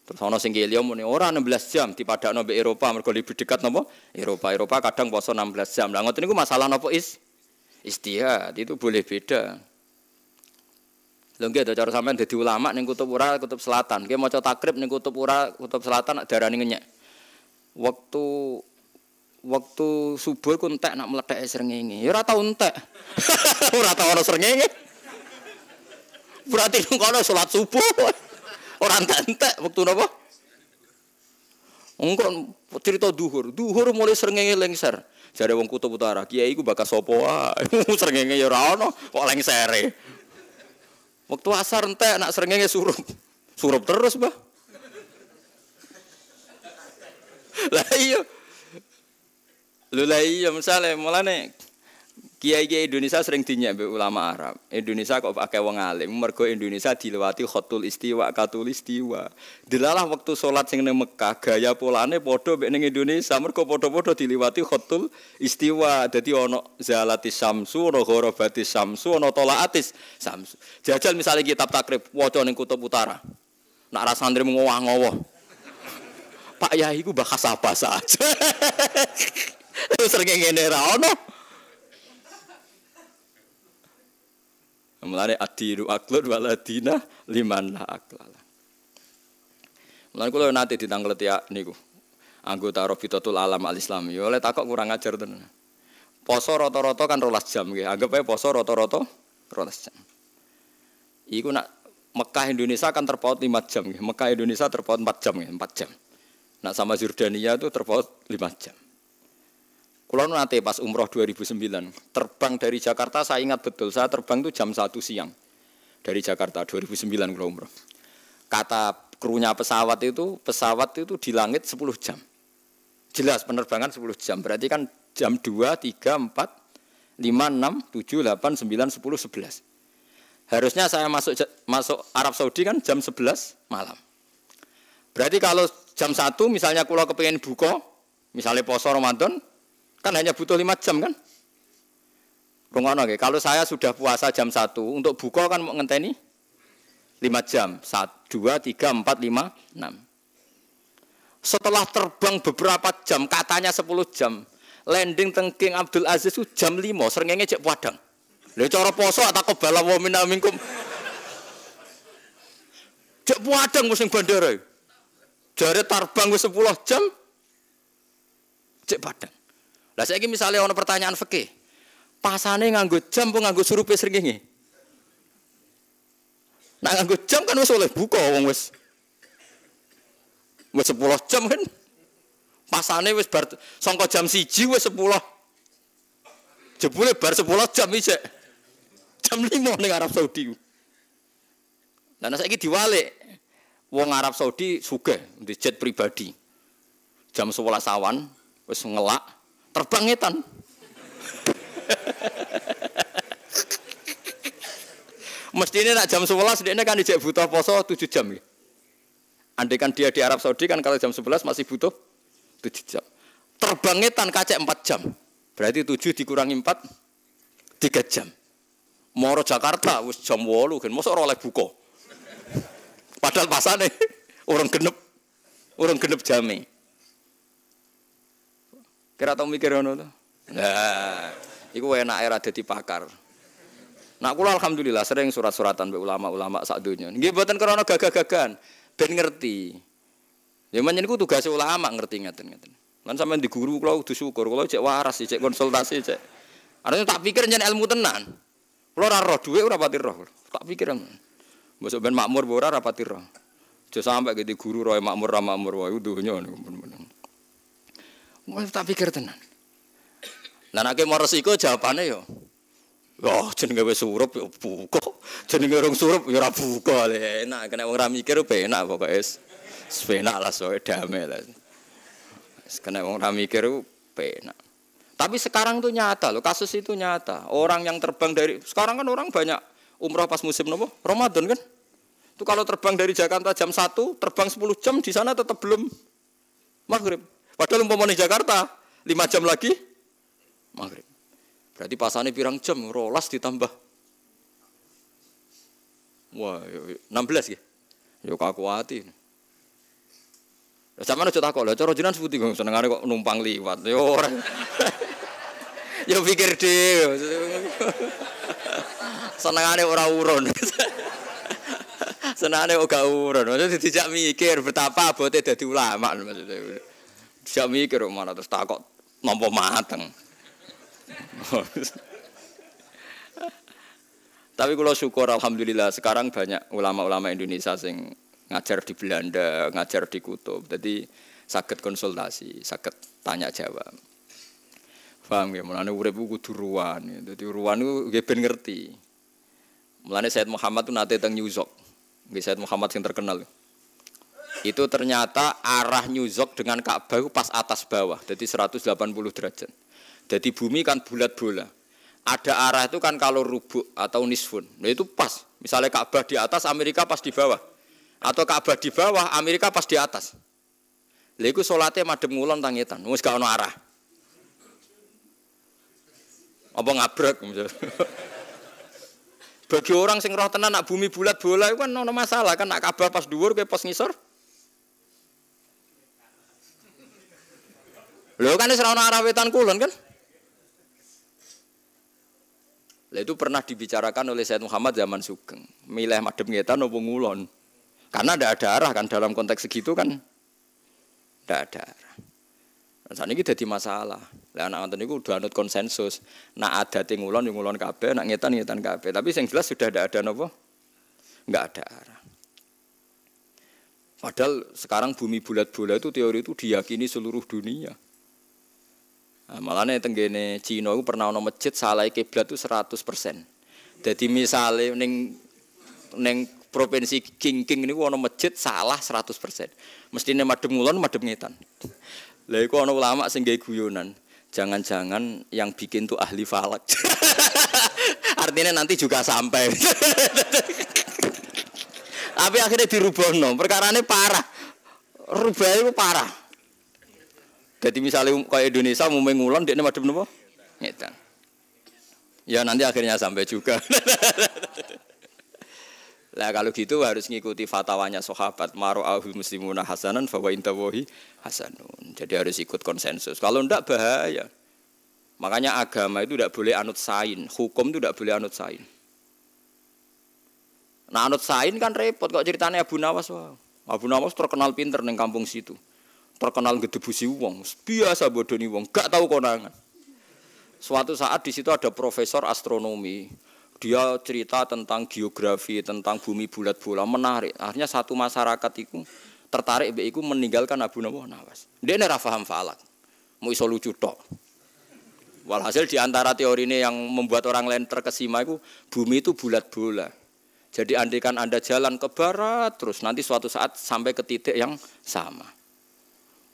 Terus ana sing kelio ya muni ora 16 jam di padak mbek Eropa mergo lebih dekat nopo Eropa. Eropa kadang poso 16 jam. Lah ngoten niku masalah nopo is? Istihad itu boleh beda. Lho ada cara sampean dadi ulama ning kutub ora kutub selatan. mau maca takrib ning kutub ora kutub selatan nak darani ngenyek. Waktu waktu subuh ku entek nak meletek srengenge. Ya ora tau entek. ora tau ana srengenge. Berarti kono salat subuh. Orang tante waktu apa, Engko cerita duhur, duhur mulai serengenge lengser. jadi wong kutub utara, kiai iku bakal sopo ah. serengenge ya rano, kok lengsere. Waktu asar entek nak serengenge surup. Surup terus, bah, Lah iya. Lha iya malah mulane Kiai-kiai Indonesia sering be ulama Arab. Indonesia kok pakai wong alim, mergo Indonesia dilewati khotul istiwa, katul istiwa. Delalah waktu sholat sing neng Mekah, gaya polane podo mek ning Indonesia, mergo podo-podo dilewati khotul istiwa. Jadi ana zalatis samsu, ana ghorobatis samsu, ana tolaatis samsu. Jajal misalnya kitab takrib wajah neng kutub utara. Nak ra santri ngowah Pak Yahiku bahas apa saja. Terus sering ngene ra ono. Mulane atiru aklur waladina liman la aklala. Mulane kula nate ditangleti niku. Anggota Rabitatul Alam Al Islam. Yo ya, Oleh takok kurang ajar tenan. Poso rata-rata kan 12 jam nggih. Anggep ae poso rata-rata 12 jam. Iku nak Mekah Indonesia kan terpaut 5 jam nggih. Mekah Indonesia terpaut 4 jam nggih, 4 jam. Nak sama Jordania itu terpaut 5 jam. Kulau nanti pas umroh 2009, terbang dari Jakarta saya ingat betul, saya terbang itu jam 1 siang dari Jakarta 2009 kulau umroh. Kata krunya pesawat itu, pesawat itu di langit 10 jam. Jelas penerbangan 10 jam, berarti kan jam 2, 3, 4, 5, 6, 7, 8, 9, 10, 11. Harusnya saya masuk masuk Arab Saudi kan jam 11 malam. Berarti kalau jam 1 misalnya kulo kepengen buka, misalnya poso Ramadan, Kan hanya butuh 5 jam kan? Rungono nggih, kalau saya sudah puasa jam 1, untuk buka kan mau ngenteni 5 jam. 1 2 3 4 5 6. Setelah terbang beberapa jam, katanya 10 jam, landing tengking Abdul Aziz itu jam 5, serengenge cek padang. Lha cara poso tak kebala wa minna minkum. Cek padang musim bandara. Jare terbang wis 10 jam. Cek padang. Lah saya misalnya ono pertanyaan fikih. Pasane nganggo jam apa nganggo surupe srengenge? Nah nganggo jam kan wis oleh buka wong wis. Wis 10 jam kan. Pasane wis bar sangka jam 1 wis 10. Jebule bar 10 jam isek. Jam 5 ning Arab Saudi. Lah saiki diwalik. Wong Arab Saudi sugih di jet pribadi. Jam 11 awan wis ngelak terbang etan. Mesti ini nak jam 11 ini kan dijak butuh poso 7 jam. Ya. Andai kan dia di Arab Saudi kan kalau jam 11 masih butuh 7 jam. Terbang etan kacek 4 jam. Berarti 7 dikurangi 4 3 jam. Moro Jakarta wis jam 8 kan masuk oleh buko. Padahal pasane orang genep orang genep jamnya. Kira tau mikir ngono to? Nah, iku enak era dadi pakar. Nak kula alhamdulillah sering surat-suratan be ulama-ulama sak donya. Nggih mboten krana gagah-gagahan, ben ngerti. Ya menyen niku tugas ulama ngerti ngaten-ngaten. Lan sampean di guru kula kudu syukur, kula cek waras, cek konsultasi cek. Artinya tak pikir nyen ilmu tenan. Kula ora roh dhuwit ora pati roh. Tak pikir. Mosok ben makmur ora ora pati roh. Aja sampe gede guru roh makmur ra makmur wae donya niku. Mau tak pikir tenan. Nah nake mau resiko jawabannya yo. oh jenenge wis surup yo buka. Jenenge urung surup yo ora buka. Enak kena wong ra mikir penak pokoke wis. Penak lah soe damai lah. Kena wong ra mikir penak. Tapi sekarang tuh nyata loh, kasus itu nyata. Orang yang terbang dari sekarang kan orang banyak umroh pas musim nopo Ramadan kan. Itu kalau terbang dari Jakarta jam 1, terbang 10 jam di sana tetap belum maghrib. Padahal di Jakarta, lima jam lagi maghrib. Berarti pasane pirang jam, rolas ditambah. Wah, 16 ya. Yo kaku hati. Ya sama aja takut lah, cara jenengan sebuti gue seneng kok numpang liwat. Yo orang. Yo pikir deh. Senengane orang urun. Senengane ora urun. Maksudnya tidak mikir betapa bote dadi ulama maksudnya. Saya mikir oh, mana terus takut nampa mateng. Tapi kalau syukur alhamdulillah sekarang banyak ulama-ulama Indonesia sing ngajar di Belanda, ngajar di Kutub. Jadi sakit konsultasi, sakit tanya jawab. Faham ya, mulanya urip kudu ruan. jadi ruan itu nggih ben ngerti. Mulanya Said Muhammad tuh nanti tentang New York. Nggih Muhammad yang terkenal itu ternyata arah New York dengan Ka'bah pas atas bawah, jadi 180 derajat. Jadi bumi kan bulat bola. Ada arah itu kan kalau rubuk atau nisfun, nah itu pas. Misalnya Ka'bah di atas, Amerika pas di bawah. Atau Ka'bah di bawah, Amerika pas di atas. Lalu solatnya salate madhep ngulon tangitan, wis gak ono arah. Apa ngabrek Bagi orang sing roh tenan nak bumi bulat bola itu kan ono masalah kan nak kabah pas dhuwur ke pas ngisor Lho kan wis ana arah wetan kulon kan? Lah itu pernah dibicarakan oleh Said Muhammad zaman Sugeng. Milih madhep ngetan opo ngulon. Karena tidak ada arah kan dalam konteks segitu kan tidak ada arah. Dan nah, saat ini jadi masalah. Lah anak wonten itu udah anut konsensus. Nak ada tingulon, tingulon ya kabeh, nak ngetan ngetan kabeh. Tapi yang jelas sudah tidak ada nopo, nggak ada arah. Padahal sekarang bumi bulat-bulat itu teori itu diyakini seluruh dunia. Nah, malah nih tenggene Cina itu pernah ono masjid salah kiblat itu 100 persen. Jadi misalnya neng neng provinsi King ini ono masjid salah 100 persen. Mesti nih madem ngulon madem ngetan. Lah itu ono ulama sehingga guyonan. Jangan-jangan yang bikin tuh ahli falak. Artinya nanti juga sampai. Tapi akhirnya dirubah no. Perkara ini parah. Rubah itu parah. Jadi misalnya um, kayak Indonesia mau mengulon, dia nembak nopo? Ngetan. Ya nanti akhirnya sampai juga. Nah kalau gitu harus ngikuti fatwanya sahabat maru ahul muslimuna hasanan fawa intawohi hasanun. Jadi harus ikut konsensus. Kalau ndak bahaya. Makanya agama itu tidak boleh anut sain, hukum itu tidak boleh anut sain. Nah anut sain kan repot kok ceritanya Abu Nawas Wah. Abu Nawas terkenal pinter neng kampung situ terkenal busi wong, biasa bodoni wong, gak tahu konangan. Suatu saat di situ ada profesor astronomi, dia cerita tentang geografi, tentang bumi bulat bola, menarik. Akhirnya satu masyarakat itu tertarik be iku meninggalkan Abu Nawas. Nawas. Dia nera faham falak. Mau iso lucu Walhasil di antara teori ini yang membuat orang lain terkesima itu bumi itu bulat bola. Jadi andikan Anda jalan ke barat terus nanti suatu saat sampai ke titik yang sama.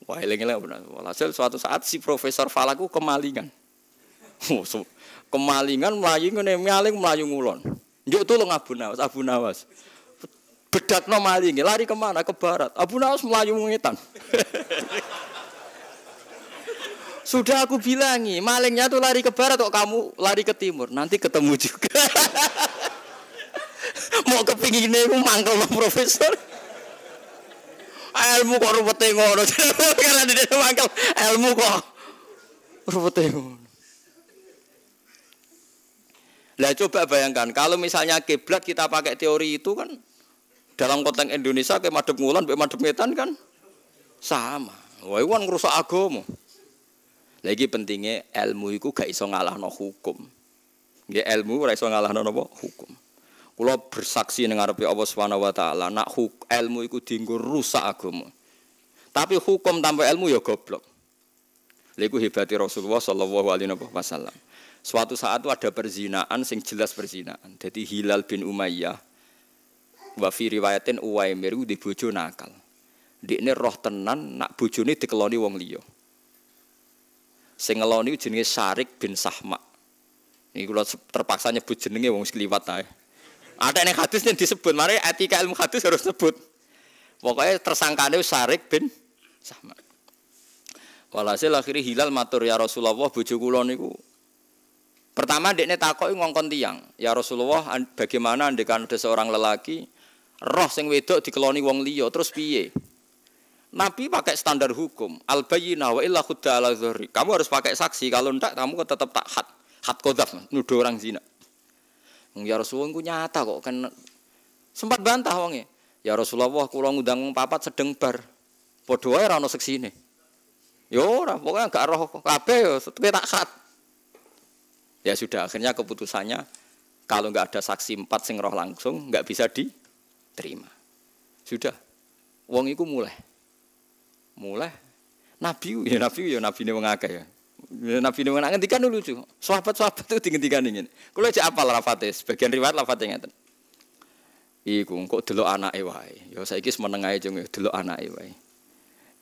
Wah, eling-eling benar. Walhasil suatu saat si Profesor Falaku kemalingan. Oh, kemalingan melayu ngene maling melayu ngulon. Njuk tolong Abu Nawas, Abu Nawas. Bedak no maling, lari kemana? Ke barat. Abu Nawas melayu ngitan. Sudah aku bilangi, malingnya tuh lari ke barat kok kamu lari ke timur. Nanti ketemu juga. Mau kepinginnya aku mangkel sama profesor ilmu kok rupete ngono. karena di mangkel ilmu kok rupete ngono. Lah coba bayangkan kalau misalnya kiblat kita pakai teori itu kan dalam konteks Indonesia kayak madep ngulan, kayak madep ngetan kan sama. Wah, itu kan ngerusak agama. Lagi pentingnya ilmu itu gak iso ngalahno hukum. Ya ilmu gak iso ngalahno napa? Hukum. Kulo bersaksi dengan ngarepe ya Allah Subhanahu wa taala, nak huk, ilmu itu dinggur rusak agama. Tapi hukum tanpa ilmu ya goblok. Lalu hibati Rasulullah Shallallahu alaihi wasallam. Suatu saat itu ada perzinaan sing jelas perzinaan. Jadi Hilal bin Umayyah wafi riwayatin Uwaimir di bojo nakal. Di ini roh tenan nak di dikeloni wong liyo. Sing ngeloni jenenge Syarik bin Sahma. Ini kula terpaksa nyebut jenenge wong sekliwat ada yang hadis yang disebut, mari etika ilmu hadis harus sebut. Pokoknya tersangkanya Sarik bin Sama. Walhasil akhirnya Hilal matur ya Rasulullah bojo kula niku. Pertama dekne takoki ngongkon tiang, ya Rasulullah bagaimana andikan ada seorang lelaki roh sing wedok dikeloni wong liya terus piye? Nabi pakai standar hukum al bayyinah wa illa khudda ala dhuhri. Kamu harus pakai saksi kalau ndak kamu tetap tak had. Had kodaf nuduh orang zina. Ya Rasulullah itu nyata kok kan sempat bantah wonge. Ya Rasulullah kula ngundang papat sedeng bar. Padha wae ora seksi seksine. Ya ora pokoknya gak roh kabeh ya tak kat. Ya sudah akhirnya keputusannya kalau nggak ada saksi empat sing roh langsung nggak bisa diterima. Sudah. Wong iku mulai. Mulai Nabi ya Nabi ya Nabi ini wong ya. Ya, Nabi Nuh ngendikan lucu. Sahabat-sahabat itu dihentikan ingin. Kalau aja apal lafate, sebagian riwayat lafate ngeten. Iku kok anak anake yo saya saiki menengae jeng ya, dulu anak wae.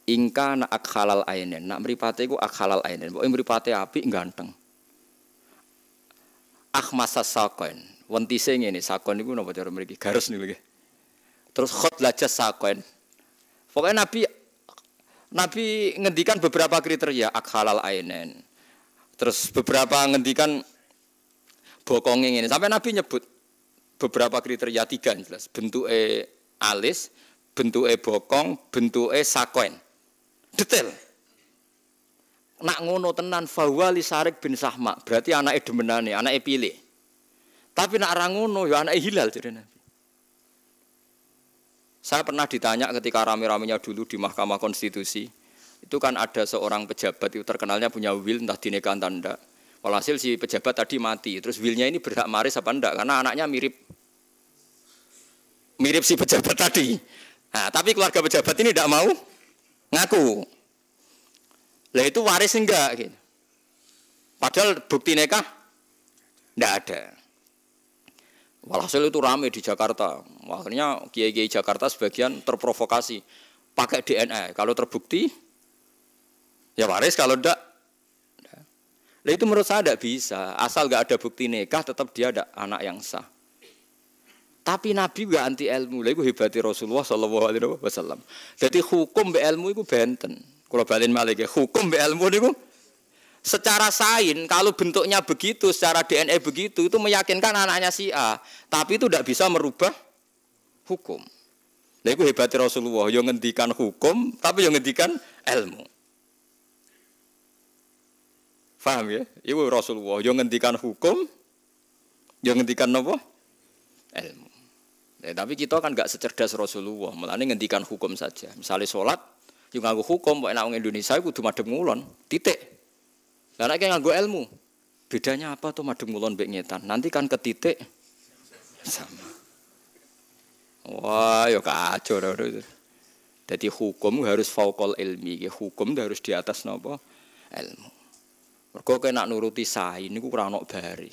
Ingka nak akhalal ainen, nak mripate iku akhalal ainen. Pokoke mripate apik ganteng. sakoin, wanti Wentise ini sakoin. iku napa cara mriki? Garis lagi. Terus khot lajas sakoin. Pokoknya Nabi Nabi ngendikan beberapa kriteria akhalal ainen. Terus beberapa ngendikan bokong ini. Sampai Nabi nyebut beberapa kriteria tiga yang jelas. Bentuk e alis, bentuk e bokong, bentuk e sakoen. Detail. Nak ngono tenan fawali sarik bin sahma. Berarti anak e demenane, e pilih. Tapi nak rangono ya anak e hilal jadinya. Saya pernah ditanya ketika rame-ramenya dulu di Mahkamah Konstitusi, itu kan ada seorang pejabat itu terkenalnya punya will entah dinekan tanda. Walhasil si pejabat tadi mati, terus willnya ini berhak maris apa enggak? Karena anaknya mirip mirip si pejabat tadi. Nah, tapi keluarga pejabat ini tidak mau ngaku. Lah itu waris enggak gitu. Padahal bukti nikah enggak ada. Walhasil itu rame di Jakarta. Akhirnya kiai-kiai Jakarta sebagian terprovokasi pakai DNA. Kalau terbukti ya waris, kalau tidak Nah itu menurut saya tidak bisa. Asal nggak ada bukti nikah, tetap dia ada anak yang sah. Tapi Nabi juga anti ilmu. Lah itu hebati Rasulullah Shallallahu Alaihi Wasallam. Jadi hukum be ilmu itu benten. Kalau balen malik ya, hukum be ilmu itu secara sain kalau bentuknya begitu, secara DNA begitu itu meyakinkan anaknya si A, tapi itu tidak bisa merubah hukum. Nah itu hebatnya Rasulullah, yang ngendikan hukum tapi yang ngendikan ilmu. Faham ya? Ibu Rasulullah, yang ngendikan hukum, yang ngendikan apa? Ilmu. Ya, tapi kita kan nggak secerdas Rasulullah, malah ini ngendikan hukum saja. Misalnya sholat, yang ngaku hukum, pokoknya orang Indonesia itu cuma demulon titik. Karena kayak nganggo ilmu, bedanya apa tuh madu ngulon mbek ngetan? Nanti kan ke titik sama. Wah, yo kacau Jadi hukum harus faukol ilmi, hukum harus di atas nopo ilmu. Mergo kena nuruti sae niku ora ana bari.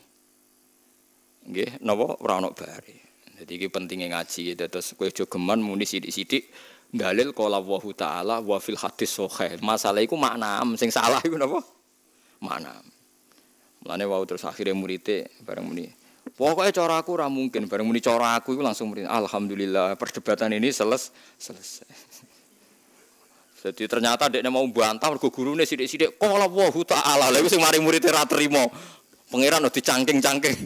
Nggih, napa ora ana bari. Dadi iki pentinge ngaji terus kowe aja geman muni sithik-sithik dalil qala Allah taala wa hadis sahih. Masalah iku makna sing salah iku napa? mana Mulane wau terus akhirnya murite bareng muni. Pokoknya cara aku ra mungkin bareng muni cara aku itu langsung murine Alhamdulillah perdebatan ini seles selesai. Jadi ternyata dia mau bantah mergo gurune sithik-sithik qala Allahu taala. Lha iku sing mari murite ra mo Pangeran udah dicangking-cangking.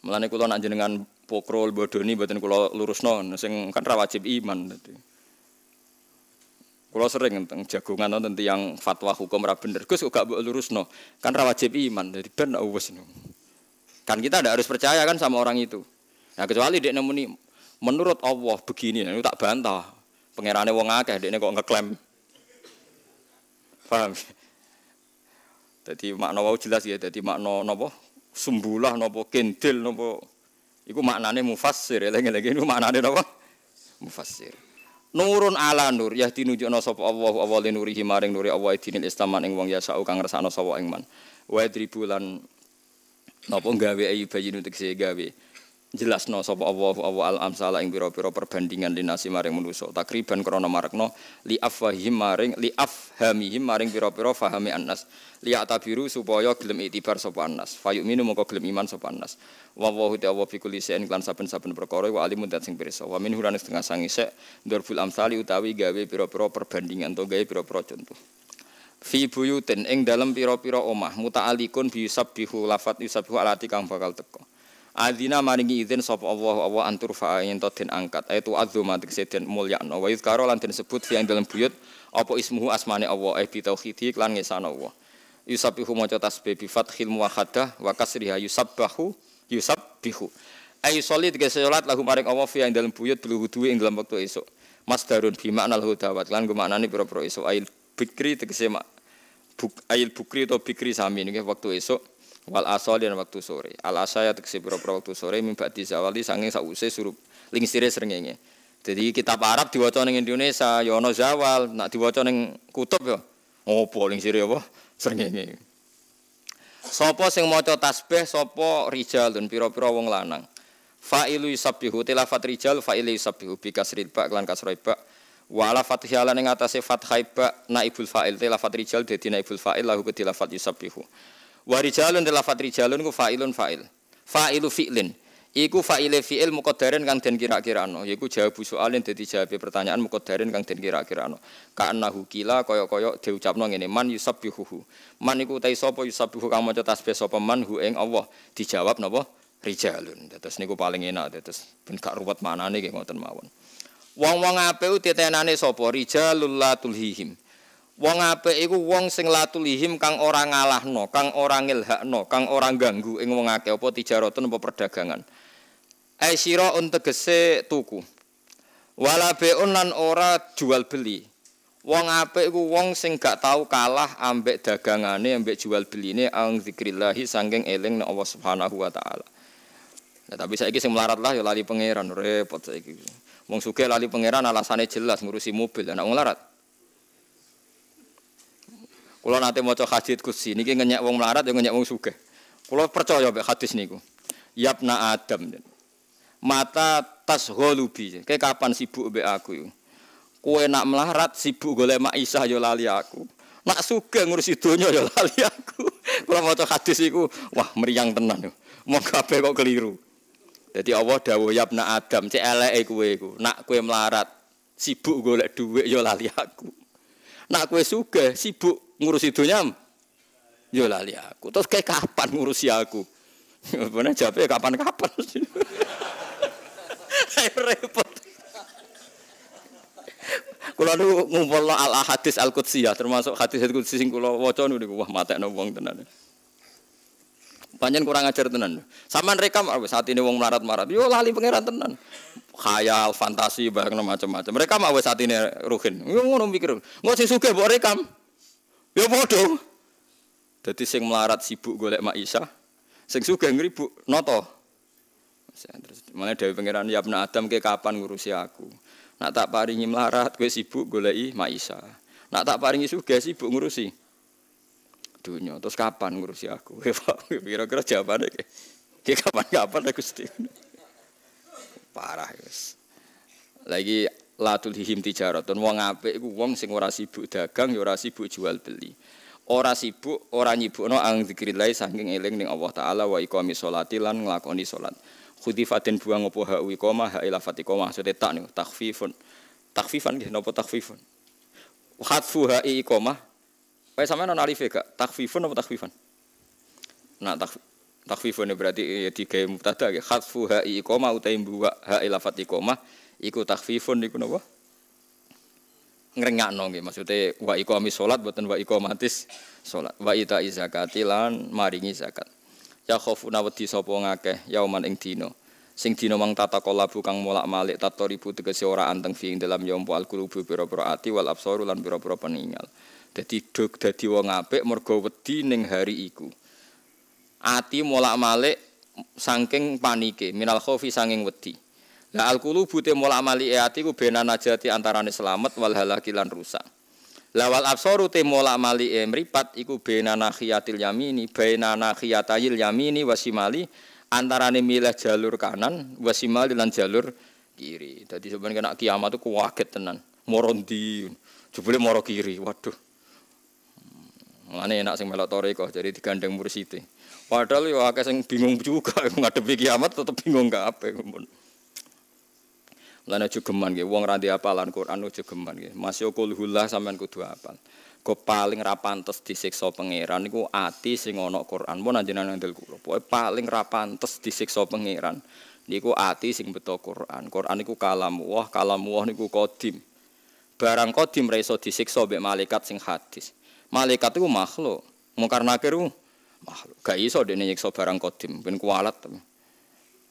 Mulane kula nak jenengan pokro bodoni mboten kula lurusno sing kan ra wajib iman Kulo sering tentang jagungan nonton yang fatwa hukum ra bener. Gus gak lurus no. Kan ra wajib iman. Jadi ben wis. Kan kita ndak harus percaya kan sama orang itu. Nah kecuali dia nemu ini, menurut Allah begini, ini tak bantah. Pengirannya wong akeh dia kok ngeklaim. Paham? Jadi makna wau jelas ya. Jadi makna nopo Sumbulah nopo kendil nopo. iku maknane mufassir. Lagi-lagi itu maknane nopo Mufassir. Nurun ala nur ya dinunjukna sapa Allah awali nurihi maring nuri Allah dinil Islam ing wong ya sak kang ngrasakna sapa ing man. Wa dribulan napa gawe ayu bayi gawe. jelas no sopo awo awo al amsala ing biro biro perbandingan nasi maring menuso takriban krana no li afahim maring li afhamihim maring biro biro fahami anas li atabiru supaya gelem itibar perso panas minum moko gelem iman sopo panas wawo wa awo wa fi kulli sain saben-saben perkoro wa alimun dat sing pirsa wa min tengah sangi se dorful amsali utawi gawe biro biro perbandingan to gawe biro biro contoh fi buyutin ing dalam piro piro omah muta alikun biusab yusabbihu lafat bihu alati kang bakal teko Adina maringi izin sapa Allah Allah antur fa yen to den angkat. Aitu azuma tegese den mulyakno. Wa yuzkaro lan den sebut fi dalam buyut apa ismuhu asmane Allah ai bitauhidi lan ngesana Allah. Yusabbihu maca tasbih bi fathil muwahhadah wa kasriha yusabbahu yusabbihu. ayu solid ge salat lahu maring Allah fi dalam buyut biluhudui ing dalam wektu esuk. Masdarun bi makna lahu lan go maknane pira-pira esuk ail bikri tegese mak buk ail bukri atau bikri sami niki wektu esuk wal asal dan waktu sore al asaya tekesi pura-pura waktu sore di dizawali sanging sause surup lingsire srengenge jadi kita Arab diwaca ning Indonesia ya ana zawal nak diwaca ning kutub ya opo lingsire apa srengenge sapa sing maca tasbih sapa rijal dan pira-pira wong lanang fa'ilu yusabbihu tilafat rijal fa'ilu yusabbihu bi kasril ba lan kasra ba wala fathiyah lan ing atase fathai ba naibul fa'il tilafat rijal dadi naibul fa'il lahu tilafat yusabbihu warijalun dilafat rijalun iku fa'ilun fa'il fa'ilu fi'lin iku fa'ile fi'il muqaddarin kang den kira-kirano iku jawabu soal yang dadi jawab pertanyaan muqaddarin kang den kira-kirano ka'anna hukila kaya-kaya diucapno ngene man yusabbihuhu man iku ta sapa yusabbihu kang maca tasbih sapa man hu ing Allah dijawab napa rijalun terus niku paling enak terus ben gak ruwet manane nggih ngoten mawon wong-wong apeu titenane sapa rijalul latul hihim Wong apik iku wong sing latulihim kang ora ngalahno, kang ora ngilhakno, kang ora ganggu ing wong akeh apa tijaratan apa perdagangan. Aisyira tegese tuku. Wala beun ora jual beli. Wong apik iku wong sing gak tau kalah ambek dagangane, ambek jual beline ang zikrillah sanggeng eling Allah Subhanahu wa taala. Nah, tapi saiki sing melarat lah ya lali pangeran repot saiki. Wong sugih lali pangeran alasane jelas ngurusi mobil, anak ya wong larat. Kulo nate maca hadis kursi niki ngenyek wong melarat ya ngenyek wong sugih. Kulo percaya mek hadis niku. Yabna Adam. Mata tas bi. Kayak kapan sibuk be aku yo. Kowe nak melarat sibuk golek mak Isa yo lali aku. Nak sugih ngurusi donya yo lali aku. Kulo maca hadis iku wah meriang tenan yo. Mau kabeh kok keliru. Jadi Allah dawuh yabna Adam, cek eleke kowe iku. Nak kowe melarat sibuk golek dhuwit yo lali aku. Nak kue suge sibuk ngurusi dunia, yo lali aku. Terus kayak kapan ngurusi aku? Bener jawabnya kapan-kapan. Repot. Kalau lu ngumpul al hadis al qudsiyah termasuk hadis al kutsi sing kalau waca udah wah matekno wong tenan. Panjen kurang ajar tenan. Saman rekam ah, saat ini wong marat-marat. Yo lali pangeran tenan. Khayal, fantasi, bahkan macam-macam. Mereka mau ah, saat ini ruhin. Yo ngono mikir. Engko sih sugih buat rekam. Yo bodoh, jadi sing melarat sibuk golek mak Isa. Sing sugih ngribuk noto. Terus dari pangeran ya Adam ke kapan ngurusi aku. Nak tak paringi melarat gue sibuk golek mak Isa. Nak tak paringi sugih sibuk ngurusi dunia. Terus kapan ngurusi aku? Kira-kira jawabannya kayak, kapan-kapan aku Parah guys. Lagi latul hihim Dan wong apa? iku wong sing ora sibuk dagang ya ora sibuk jual beli. Ora sibuk, ora no ang dzikrillah saking eling ning Allah taala wa iqamis sholati lan nglakoni salat. Khudifatin buang opo ha koma ha ila fatiqamah maksudnya tak niku takhfifun. Takfifan nggih napa takhfifun? Khatfu ha iqamah Kayak sama non alif gak? Ya, takfifun apa takfifan? Nah tak takfifun ya berarti ya tiga mubtada ya. Khatfu ha i koma utai buwa ha ilafat i koma. Iku takfifun iku napa? Ngerengak nong ya. Maksudnya wa ikomi solat buatan wa ikomatis solat. Wa ita izakati lan maringi zakat. Ya khofuna wedi sapa ngakeh yauman ing dina. Sing dina mang tata kolabu kang molak malik ribu tegese ora anteng fiing dalam yaum al qulubu biro pira ati wal absaru lan biro pira peningal. Jadi dok, dadi wong apik mergo wedi ning hari iku. Ati molak-malik saking panike, minal khofi saking wedi. La alqulubu te molak-malik ati ku benan najati antarane selamat wal halaki lan rusak. Lawal absoru te molak mali emripat iku bena nakhiyatil yamini bena nakhiyatayil yamini wasimali antarane milih jalur kanan wasimali lan jalur kiri. Jadi sebenarnya kena kiamat itu kuaget tenan. Morondi, jebule moro kiri. Waduh. Mulane enak sing melok toriko jadi digandeng mursite. Padahal yo akeh sing bingung juga ngadepi kiamat tetep bingung gak apa mun. Mulane jogeman nggih wong ra apalan Quran jogeman nggih. Mas yo kul hulah sampean kudu apal. Go paling ra pantes disiksa pangeran iku ati sing ana Quran. Mun anjenengan ndel kula. Pokoke paling ra pantes disiksa pangeran niku ati sing beto Quran. Quran niku kalam wah, kalam wah niku kodim. Barang kodim ra iso disiksa mbek malaikat sing hadis. Malaikat itu makhluk. Mungkar nakir itu uh, makhluk. Gak iso deh nih nyiksa barang kodim, bin kualat.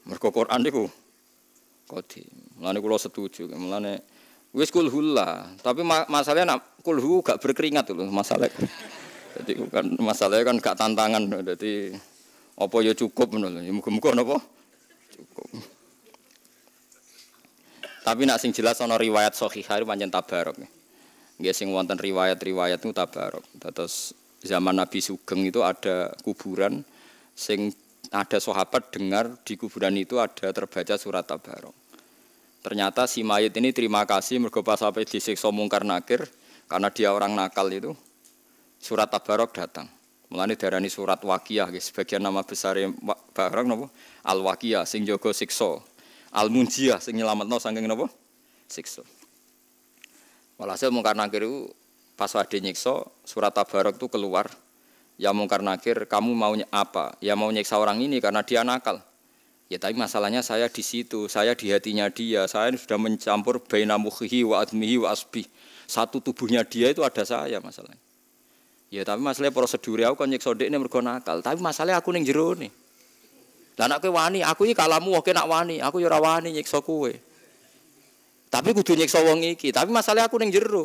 mereka Quran ku kodim. Mulane kula setuju, mulane wis kulhula tapi ma masalahnya nak kulhu gak berkeringat tuh masalah. Jadi bukan masalahnya kan gak tantangan, jadi apa ya cukup menurut ya apa Cukup. Tapi nak sing jelas ana riwayat sahihah panjen tabarok. nih Nggih sing wonten riwayat-riwayat tabarok. Terus zaman Nabi Sugeng itu ada kuburan sing ada sahabat dengar di kuburan itu ada terbaca surat tabarok. Ternyata si mayit ini terima kasih mergo pas sampai disiksa mungkar nakir karena dia orang nakal itu surat tabarok datang. Mulane darani surat wakiyah guys, sebagian nama besar e barang nopo al wakiyah sing jaga siksa. Al munjiah sing nyelametno saking nopo siksa. Walhasil mungkar nakir itu pas wadi nyiksa surat tabarak itu keluar. Ya mungkar nakir kamu maunya apa? Ya mau nyiksa orang ini karena dia nakal. Ya tapi masalahnya saya di situ, saya di hatinya dia, saya sudah mencampur baina mukhihi wa admihi wa asbi. Satu tubuhnya dia itu ada saya masalahnya. Ya tapi masalahnya prosedur aku kan nyiksa ini mergo nakal, tapi masalahnya aku ning jero nih. Lah aku wani, aku ini kalamu oke nak wani, aku yura wani nyiksa kue. Tapi kudu nyiksa wong iki. Tapi masalah aku ning jero.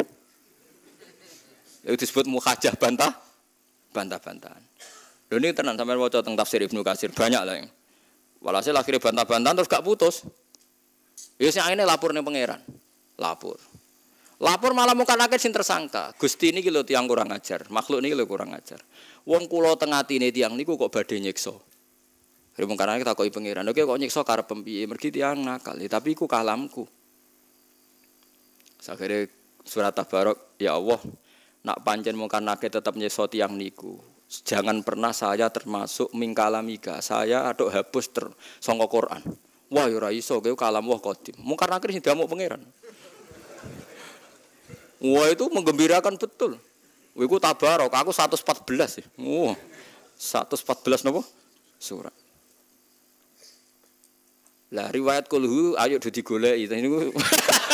Ya Itu disebut muhajah bantah bantah-bantahan. Lho ini tenan sampean waca teng tafsir Ibnu Katsir banyak lah yang. Walhasil akhirnya bantah-bantahan terus gak putus. Ya sing akhirnya lapor ning pangeran. Lapor. Lapor malah muka nakir sing tersangka. Gusti ini lho tiang kurang ajar, makhluk ini lho kurang ajar. Wong kula teng atine tiang niku kok badhe nyiksa. Ribung ya karena kita koi pengiran, oke kok nyiksa karep pempiye, mergi tiang nakal, ya, tapi ku kalamku. Akhirnya surat tabarok, ya Allah, nak pancen mungkin nake tetap nyesoti yang niku. Jangan pernah saya termasuk mingkalamiga, saya aduk hapus ter songkok Quran. Wah ya iso kowe kalam wah kodim. Mungkar nakir sing diamuk pangeran. Wah itu menggembirakan betul. Wiku tabarok, aku 114 ya. Wah. 114 nopo? Surat. Lah riwayat kulhu ayo digoleki. Ini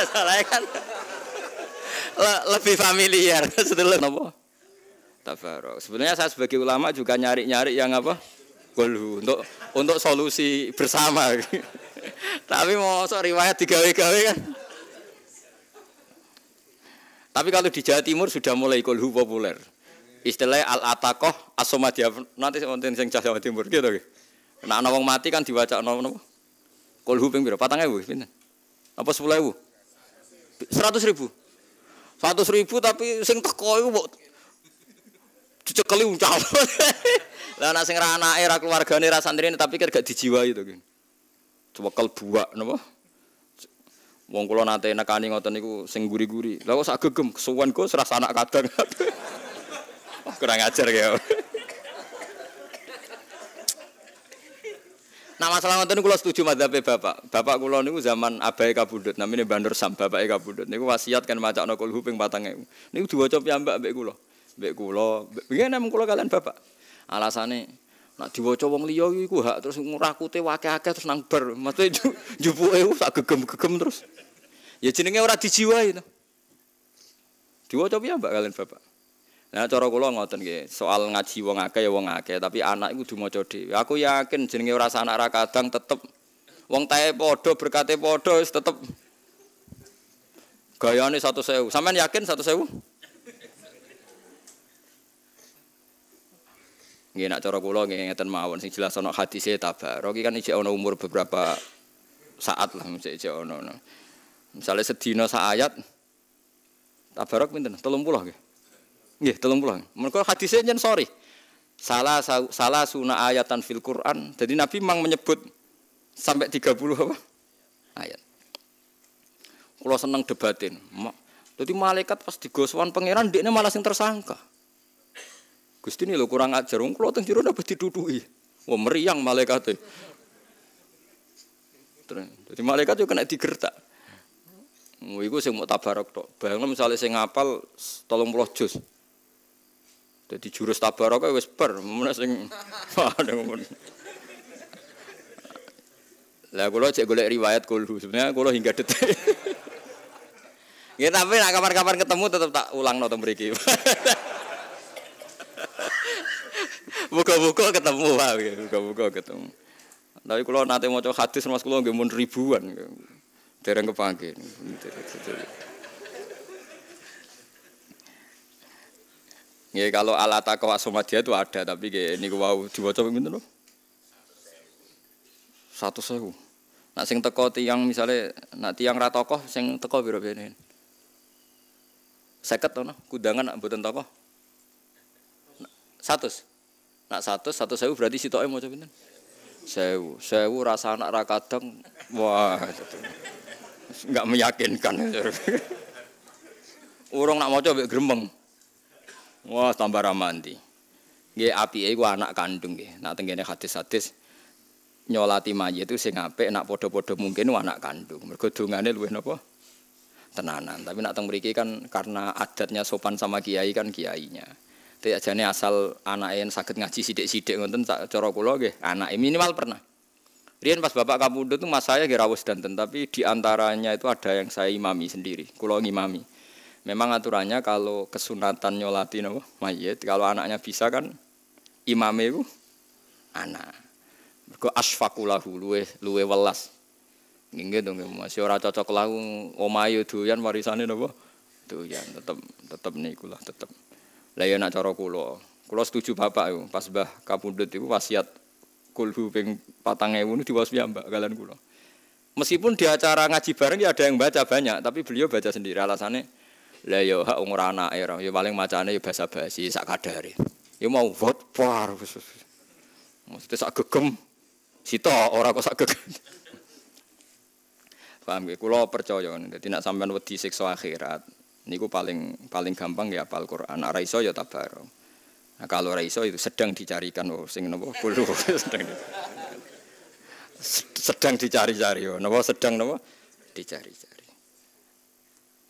nggak salah ya kan Le lebih familiar setelah apa tabarok sebenarnya saya sebagai ulama juga nyari nyari yang apa Walu, untuk untuk solusi bersama tapi mau sok riwayat digawe-gawe kan tapi kalau di Jawa Timur sudah mulai kolhu populer istilahnya al atakoh asomadia nanti konten yang Jawa Timur gitu kan gitu. nah anak wong mati kan diwaca nomor nomor kolhu ping bu apa pinten apa ibu 100 ribu 100 ribu tapi sing teko iku mbok dicekeli uncal lah anak sing ra anake ra keluargane ra santrine tapi kan gak dijiwai to kene cekel buak napa wong kula nate nekani ngoten niku sing guri-guri lha kok sak gegem kesuwen kok serasa anak kadang kurang ajar kayak Nah masalah ngoten kula setuju madzhabe Bapak. Bapak kula niku zaman abahe kabudut namine Bandur Sam bapake kabudut niku wasiat kan macakno kulhu ping 4000. Niku diwaca piyambak mbek kula. Mbek kula, pengen namung kula kalian Bapak. Alasane nak diwaca wong liya iku hak terus ngurakute akeh-akeh terus nang bar. Mate jupuke sak gegem-gegem terus. Ya jenenge ora dijiwai to. Diwaca piyambak kalian Bapak. Nah cara kula ngoten nggih, soal ngaji wong akeh ya wong akeh, tapi anak iku kudu maca dhewe. Aku yakin jenenge ora anak ra kadang tetep wong tae padha berkate padha wis tetep gayane 100.000. Sampeyan yakin 100.000? Nggih nak cara kula nggih ngeten mawon sing jelas ana hadise tabarok kan ijek ana umur beberapa saat lah mesti ijek ana. Nah. Misale sedina sak ayat tabarok pinten? 30 nggih. Nggih, telung puluh. Mereka hadisnya jen sorry. Salah salah sunah ayatan fil Quran. Jadi Nabi memang menyebut sampai 30 apa? Ayat. Kalau senang debatin. Jadi malaikat pas digoswan pangeran dia malah yang tersangka. Gusti ini lo kurang ajar. Wong kalau teng jero dapat didudui. Wah meriang malaikat Jadi malaikat juga kena digertak. Iku sih mau tabarok toh. Bang, misalnya saya ngapal tolong puluh juz. Jadi jurus tabaraka wis ber, mun sing Lah kula cek golek riwayat kulhu. Sebenarnya kula hingga detik. ya tapi nak kapan-kapan ketemu tetap tak ulang nonton mriki. Buka-buka ketemu, Pak. Buka-buka ketemu. Tapi kalau nanti mau coba hadis, mas kalau nggak ribuan, dereng kepake. Ya kalau ala taqwa dia itu ada tapi kayak ini wow diwaca pinten loh? Satu sewu. Nak sing teko tiang misalnya nak tiang ra sing teko biro bene? Seket tuh, no? Kudangan nak mboten tokoh. Satu. Nak satu, satu sewu berarti mau coba pinten? Sewu. Sewu rasa anak ra Wah. Enggak meyakinkan. Urung nak mau coba gremeng. Wah, tambah ramanti. Nggih apike gue anak kandung nggih. Nak tengene hadis-hadis nyolati mayit itu sing ngape. nak podo-podo mungkin anak kandung. Mergo dongane luwih napa? Tenanan. Tapi nak teng kan karena adatnya sopan sama kiai kan kiainya. Tapi ajane asal anak yang sakit ngaji sidik-sidik ngoten cara kula nggih, anak minimal pernah. Rian pas bapak kamu itu mas saya gerawus dan tapi diantaranya itu ada yang saya imami sendiri, kulo ngimami. Memang aturannya kalau kesunatan nyolati nopo mayit, kalau anaknya bisa kan imame itu anak. Mergo asfaqulahu luwe luwe welas. Nggih to masih ya ora cocok lahu omahe doyan warisane nopo? Doyan tetep tetep niku lah tetep. Lah ya nak cara kula. Kula setuju bapak iku pas Mbah Kapundhut iku wasiat kulhu ping 4000 niku diwasiat Mbak kalian kula. Meskipun di acara ngaji bareng ya ada yang baca banyak, tapi beliau baca sendiri alasannya lah yo ya hak umur anak ya, yo ya paling macane yo ya basa basi sak kadare. Yo mau vote par. Mesti sak gegem. Sito ora kok sak gegem. Paham nggih, kula percaya. Dadi nek sampean wedi siksa akhirat, niku paling paling gampang ya hafal Quran. Ora iso ya tabarok. Nah, kalau ora iso itu sedang dicarikan oh sing nopo kulo oh, sedang sedang dicari-cari yo oh, nopo sedang nopo dicari-cari.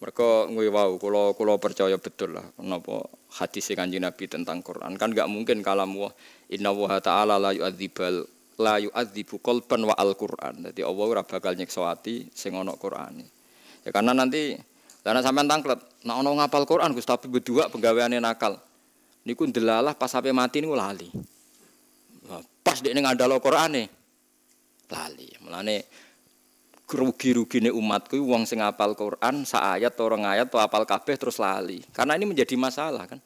Mereka ngui wau, kalau kalau percaya betul lah, kenapa hadis si Nabi tentang Quran kan nggak mungkin kalam wah Inna wa taala la yu'adzibal la yu'adzibu qalban wa al Quran. Jadi Allah ora bakal nyiksa ati sing ana Ya karena nanti karena sampean tangklet, nek ana ngapal Quran Gus tapi berdua penggaweane nakal. Niku delalah pas sampe mati niku lali. Pas dekne ngandalo Qurane lali. Mulane rugi-rugine umatku wong sing apal Quran sak ayat orang ayat atau apal kabeh terus lali. Karena ini menjadi masalah kan.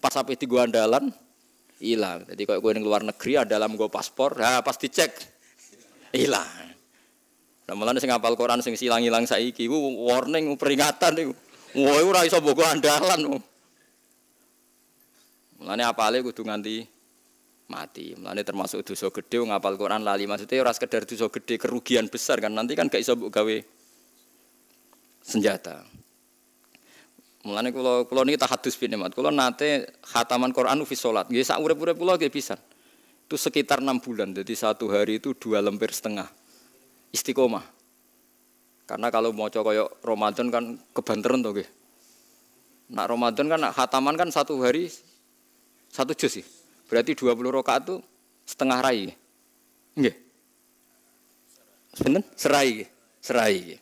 Pas sampai di gua andalan hilang. Jadi kalau gue di luar negeri ada dalam gua paspor, ya pas dicek hilang. Nah, malah sing apal Quran sing silang saya saiki ku warning peringatan iku. Woi ora iso gua andalan. Mulane apale kudu nganti mati. Mulane termasuk dosa gede ngapal Quran lali maksudnya ora sekedar dosa gede kerugian besar kan nanti kan gak iso mbok gawe senjata. Mulane kula kula niki tahadus Mat. Kula nate khataman Quran fi salat. Nggih sak urip-urip kula nggih pisan. Itu sekitar 6 bulan. Jadi satu hari itu dua lemper setengah. Istiqomah. Karena kalau mau kayak Ramadan kan kebanteran tuh, Nah Nak Ramadan kan khataman kan satu hari satu juz sih. Berarti 20 rakaat itu setengah rai. Nggih. Sinten? Serai. Serai.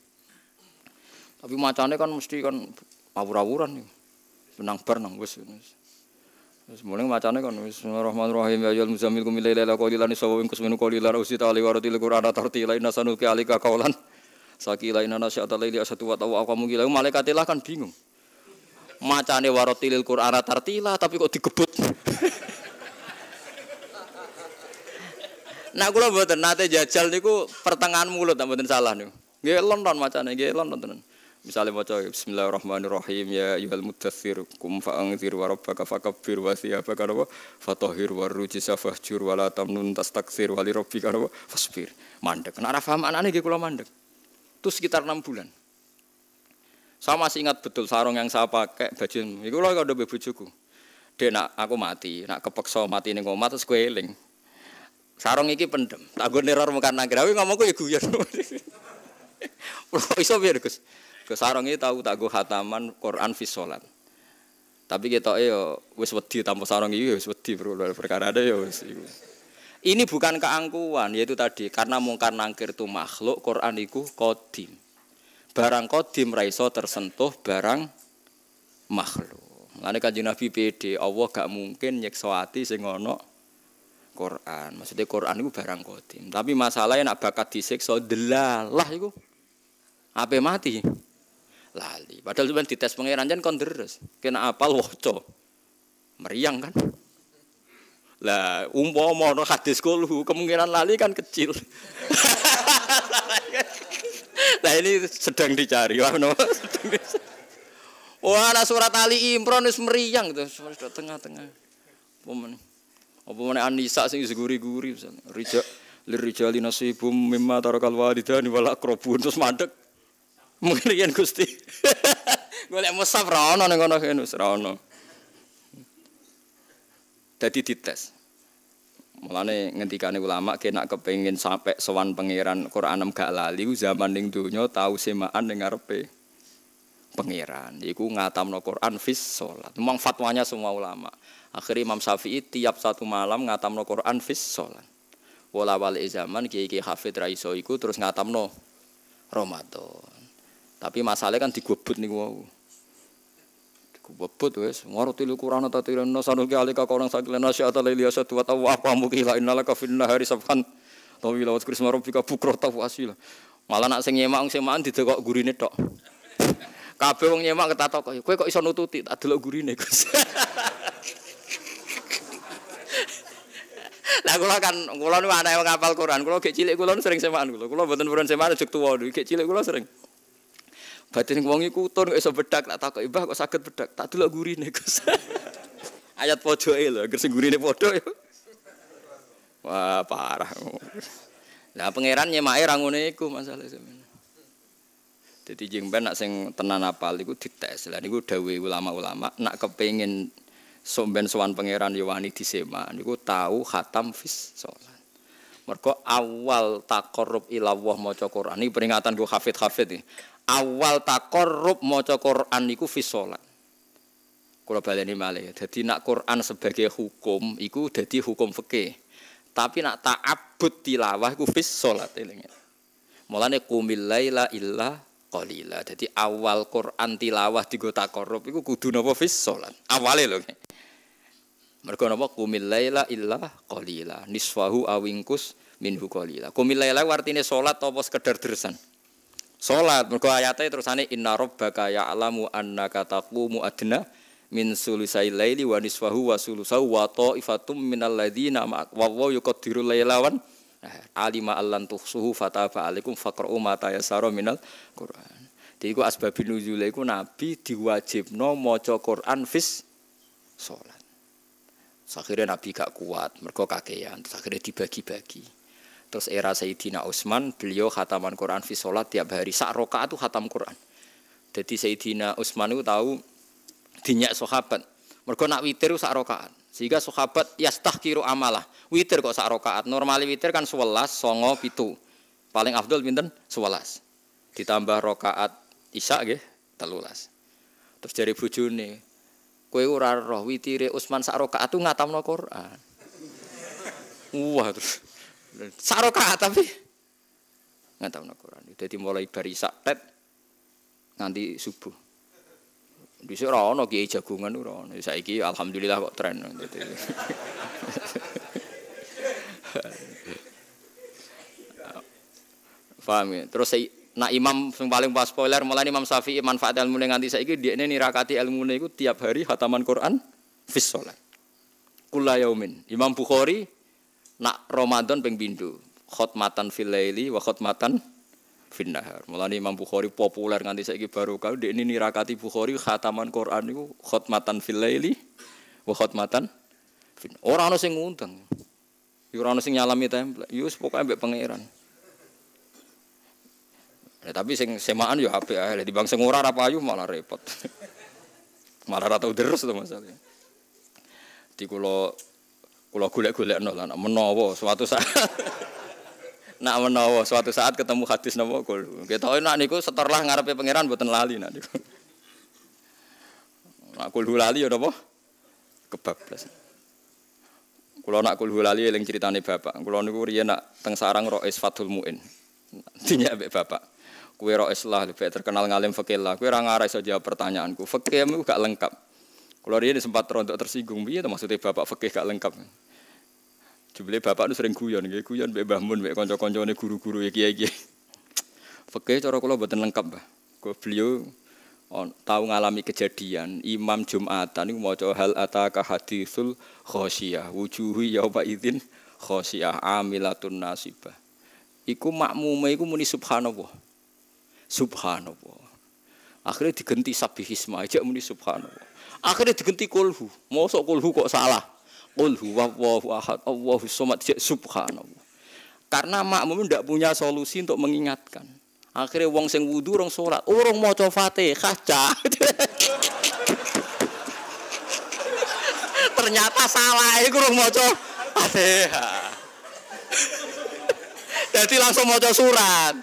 Tapi macane kan mesti kan awur-awuran. Benang bar nang wis. Wis mulai macane kan bismillahirrahmanirrahim ya ayyuhal muzammil qum laila qalilan sawawin kusminu qalilan usita ali waratil qur'ana tartila inna sanuki alika qawlan. sakila inna nasyata laili asatu wa tawa aqamu gila malaikatilah kan bingung macane waratilil qur'ana tartila tapi kok digebut Nak kula mboten nate jajal niku pertengahan mulut tak mboten salah niku. Nggih lonton macane, nggih lonton tenan. Misalnya maca bismillahirrahmanirrahim ya ayyuhal mudaththir kum fa'anzir wa rabbaka fakabbir wa thiyabaka wa fatahhir wa ruji safahjur wa la tamnun tastaktsir wa li rabbika fasbir. Mandek. Nek ora paham anane nggih kula mandek. Itu sekitar 6 bulan. Saya masih ingat betul sarung yang saya pakai, baju itu kalau udah bojoku. Dia nak aku mati, nak kepeksa mati ning omah terus kowe eling. Sarong iki pendem. Tak gue neror muka nangkir. Aku ngomongku ya guyon. Lo iso biar Gus. Gus sarong iki tahu tak gue hataman Quran fi sholat. Tapi kita yo wis wedi tanpa sarong iki wis wedi bro. Perkara ada yo wis iku. Ini bukan keangkuhan yaitu tadi karena mungkar nangkir itu makhluk Quran iku kodim. Barang kodim raiso tersentuh barang makhluk. Lainnya kan Nabi PD, Allah gak mungkin nyekso hati sing Quran. Maksudnya Quran itu barang kodim. Tapi masalahnya nak bakat disiksa delalah itu. Apa mati? Lali. Padahal cuma dites pangeran jan kan terus. Kena apal waco. Meriang kan? Lah umpama ono hadis kulhu kemungkinan lali kan kecil. nah ini sedang dicari. Wah, ada surat Ali Imran meriang tuh, surat tengah-tengah. Pemenang. Apa mana Anisa sing guri-guri misalnya. Rijal lirijali nasibum mimma tarakal walidani wal aqrabun terus mandek. Mungkin Gusti. Golek musaf ra ono ning kono kene wis ra ono. Dadi dites. Mulane ngendikane ulama kena kepengin sampai sowan pangeran Quran gak lali zaman ning donya tau semaan ning ngarepe pangeran. Iku ngatamno Quran fis salat. Memang fatwanya semua ulama. Akhirnya Imam Syafi'i tiap satu malam ngatamno Quran fis sholat. Wala wali zaman kiai kiai hafid raiso iku terus ngatamno Ramadan. Tapi masalahnya kan digubut nih wow. Digobut wes. kurang nata Quran atau tidak nasanul kiai kau orang sakit nasi atau lelia satu atau apa mungkin lah inala kafinna hari sabhan. Tapi lewat krisma robika bukro tahu asila. Malah nak sing nyemak semaan di tegok gurine tok. Kafe wong nyemak ketatok kok kowe kok iso nututi tak delok gurine Gus. Lah kula kan kula nu anake wong hafal Quran, kula gek cilik kula sering semaan kula. Kula mboten purun semaan cek tuwa niku gek cilik kula sering. Batin wong iku kutun kok iso bedak tak takoki ibah kok saged bedak. Tak delok gurine Gus. Ayat pojoke lho, anggere sing gurine ya. Wah, parah. Lah pangeran nyemake ra ngene iku masalah sampeyan. Jadi jengben nak sing tenan apal iku dites. Lah niku dawuh ulama-ulama nak kepengin Somben sowan pangeran Yowani disema niku tahu khatam fis sholat. Mergo awal tak korup ilawah maca Quran. Ini peringatan gue hafid-hafid nih. Awal tak takorub maca Quran niku fis sholat. Kalau baleni malih. Jadi nak Quran sebagai hukum, iku jadi hukum fikih. Tapi nak taabut tilawah iku fis sholat. Mulane kumil laila illa qalila. Jadi awal Quran tilawah digo korup. iku kudu nopo fis sholat. Awale lho. Mereka nama kumil layla illa kolila Niswahu awingkus minhu kolila Qumil laila artinya sholat atau sekedar dersan. mereka ayatnya terus terusane inna robbaka ya'lamu anna kataku adna min sulusai layli wa niswahu wa sulusau wa ta'ifatum minal ladhina ma'ak wallahu yuqaddiru laila alima allan tuhsuhu fataba Alikum Fakru Umataya Saro minal Qur'an. Jadi ku asbabin nuzule nabi diwajibno maca Qur'an fis sholat Akhirnya Nabi gak kuat, mereka kakean. Terus akhirnya dibagi-bagi. Terus era Sayyidina Utsman, beliau khataman Quran fi sholat tiap hari. saat rokaat itu khatam Quran. Jadi Sayyidina Utsman itu tahu dinyak sahabat. mereka nak witir sak rokaat. Sehingga sahabat yastahkiru amalah. Witir kok sak rokaat. Normali witir kan sewelas, songo, pitu. Paling afdol pinten sewelas. Ditambah rokaat isya gitu telulas. Terus dari bojone, kue ora roh witire Usman Saroka rakaat ngatam ngatamno Quran. Wah terus Saroka rakaat tapi ngatamno Quran. Jadi mulai dari saat tet nganti subuh. Dhisik ora ana kiai jagongan ora ana. alhamdulillah kok tren. Paham ya? Terus saya Nah imam yang paling pas spoiler malah Imam Syafi'i manfaat ilmu nganti saya dia ini nirakati ilmu ini tiap hari hataman Quran fis sholat. Kula yaumin. Imam Bukhari nak Ramadan peng bindu Khotmatan fil laili wa khotmatan fil nahar. mulai Imam Bukhari populer nganti ini baru kau dia ini nirakati Bukhari hataman Quran itu khotmatan fil laili wa khotmatan fil. orang orang sing orang Ora sing nyalami template. Yus pokoknya mbek pangeran. Eh, tapi sing semaan yo HP ae, di bang sing apa Ayu malah repot. malah rata terus to masalahnya. Di kula kula golek nol, nak menawa suatu saat nak menawa suatu saat ketemu hadis napa kul. Ketoke nak niku seterlah ngarepe pangeran mboten lali nak niku. Nak kul lali ya napa? Kebablas. Kulo nak kul lali eling ceritane bapak. Kulo niku riyen nak teng sarang Rois Fatul Muin. Dinyak bapak. Kue roh islah, lebih terkenal ngalim fakir lah. Kue orang arah jawab pertanyaanku. Fakihmu gak lengkap. Kalau dia sempat rontok tersinggung, dia itu maksudnya bapak fakir gak lengkap. Jubile bapak itu sering guyon, gitu. guyon be bahmun Mun, konco konco kanca guru-guru ya kiai-kiai. Fakir cara kalau mboten lengkap, bah. Kula beliau on, tahu ngalami kejadian imam Jumatan mau coba hal ataka hadisul khosiah wujuhi yauma izin khosiah amilatun nasibah. Iku makmume iku muni subhanallah subhanallah. Akhirnya diganti digenti sabihisma aja muni subhanallah. Akhirnya digenti kulhu. Mosok kulhu kok salah. Kulhu wallahu ahad Allahu somad subhanallah. Karena makmum tidak punya solusi untuk mengingatkan. Akhirnya wong sing wudu orang sholat, oh, orang mau coba kaca. Ternyata salah, itu rong mau coba Jadi langsung mau surat.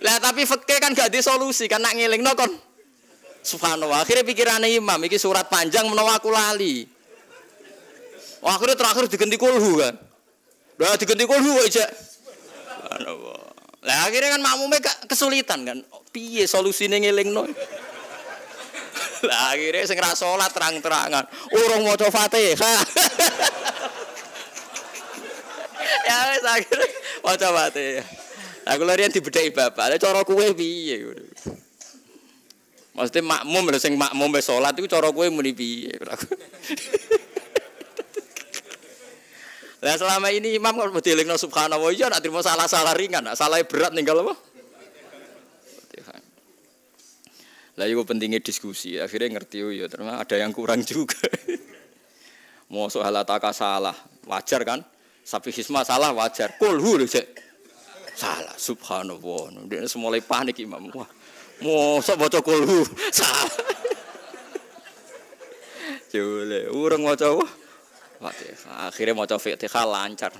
Lah tapi fakir kan gak ada solusi kan nak no kon. Subhanallah. Akhirnya pikirannya imam ini surat panjang menawa aku lali. Wah, akhirnya terakhir diganti kulhu kan. udah diganti kulhu kok Lah akhirnya kan mereka kesulitan kan. Piye ngiling no. Lah akhirnya segera sholat terang-terangan, urung coba teh ya wes akhirnya mau coba teh. Aku kula riyen dibedheki bapak. Ada cara kue piye? Maksudnya makmum lho sing makmum wis sholat itu cara kowe muni piye? Lah selama ini imam kalau mau dilingno subhanallah ya nak terima salah-salah ringan, nak salah berat ninggal apa? Lah itu pentingnya diskusi. Akhirnya ngerti oh yo iya, ternyata ada yang kurang juga. Mau soal salah, wajar kan? Sapi hisma salah wajar. Kulhu loh cek. Salah, subhanallah. Dia mulai panik imam. Wah, mosok baca kulhu. Salah. Jule, urung maca wah. Akhirnya maca Fatihah lancar.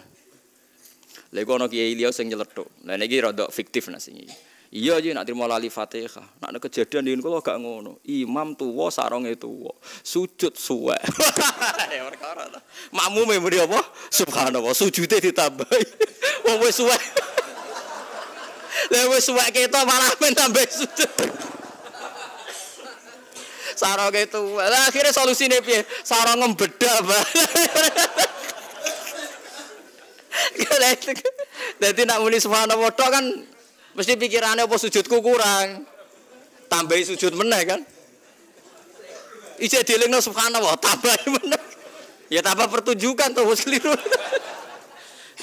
lego iku ana kiai liya sing nyelethuk. Lah niki rada fiktif nasi iki. Iya aja nak terima lali Fatihah. Nak kejadian di kalau gak ngono. Imam sarong itu tuwa. Sujud suwe. makmu memori apa? Subhanallah, sujudnya ditambahi. Wong suwe. Lah wis suwek ketok malah men tambah sujud. Sarong itu. Lah akhirnya nih piye? Sarong ngembeda, Pak. Jadi kan. nak muni subhanallah tok kan mesti pikirannya apa sujudku kurang. Tambahi sujud meneh kan. Ije dilingno subhanallah, tambahi meneh. Ya tambah pertunjukan tuh wis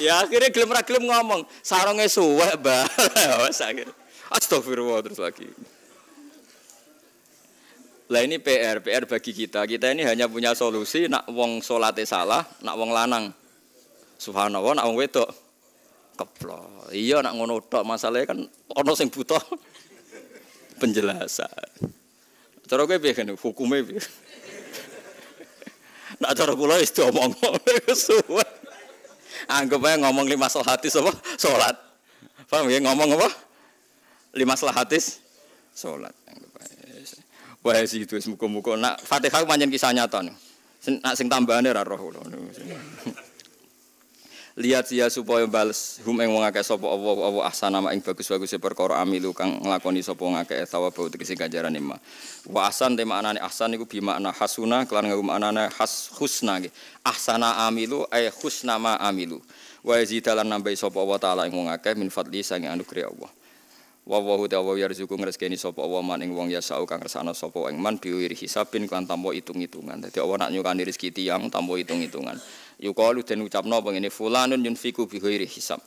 ya akhirnya gelem ra gelem ngomong, sarungnya suwek, Mbak. Wes akhir Astagfirullah terus lagi. Lah ini PR, PR bagi kita. Kita ini hanya punya solusi nak wong salate salah, nak wong lanang. Subhanallah nak wong wedok keplo Iya nak ngono tok masalahnya kan ono sing butuh penjelasan. Cara gue piye kene hukume piye? Nak cara kula wis diomong suwek suwe. Anggap aja ngomong lima salatis apa? Salat. Paham ya ngomong apa? Lima salatis salat. Anggap aja. itu, situ muka nak Fatihah pancen kisah nyata nih. Nak sing tambahannya ra roh lihat ya supaya bales hum eng wong akeh sapa Allah Allah ahsana ma ing bagus-bagus perkara amilu kang nglakoni sapa wong akeh thawab tegese ganjaran ma wa ahsan te maknane ahsan iku bi makna hasuna kelan ngaku maknane has husna nggih ahsana amilu ay husna ma amilu wa yazidalan nambahi sapa Allah taala ing wong akeh min fadli sange anugerah Allah wa wa huda wa yarzuku ngrezekeni sapa wa man ing wong yasau kang kersane sapa ing man biwir hisabin kan tampa hitung-hitungan dadi Allah nak nyukani rezeki tiyang tampa hitung-hitungan yukalu den ucapno pengene fulanun yunfiku bi ghairi hisab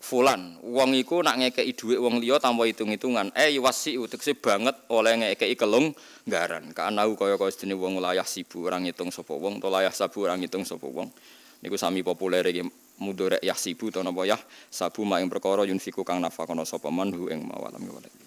fulan wong iku nak ngekeki dhuwit wong liya tanpa hitung-hitungan eh wasi utekse banget oleh ngekeki kelung garan karena kaya kaya jenenge wong layah sibu orang ngitung sapa wong to layah sabu orang ngitung sapa wong niku sami populer iki mudore yah sibu to napa yah sabu mak ing perkara yunfiku kang nafakono sapa manhu ing mawalam walik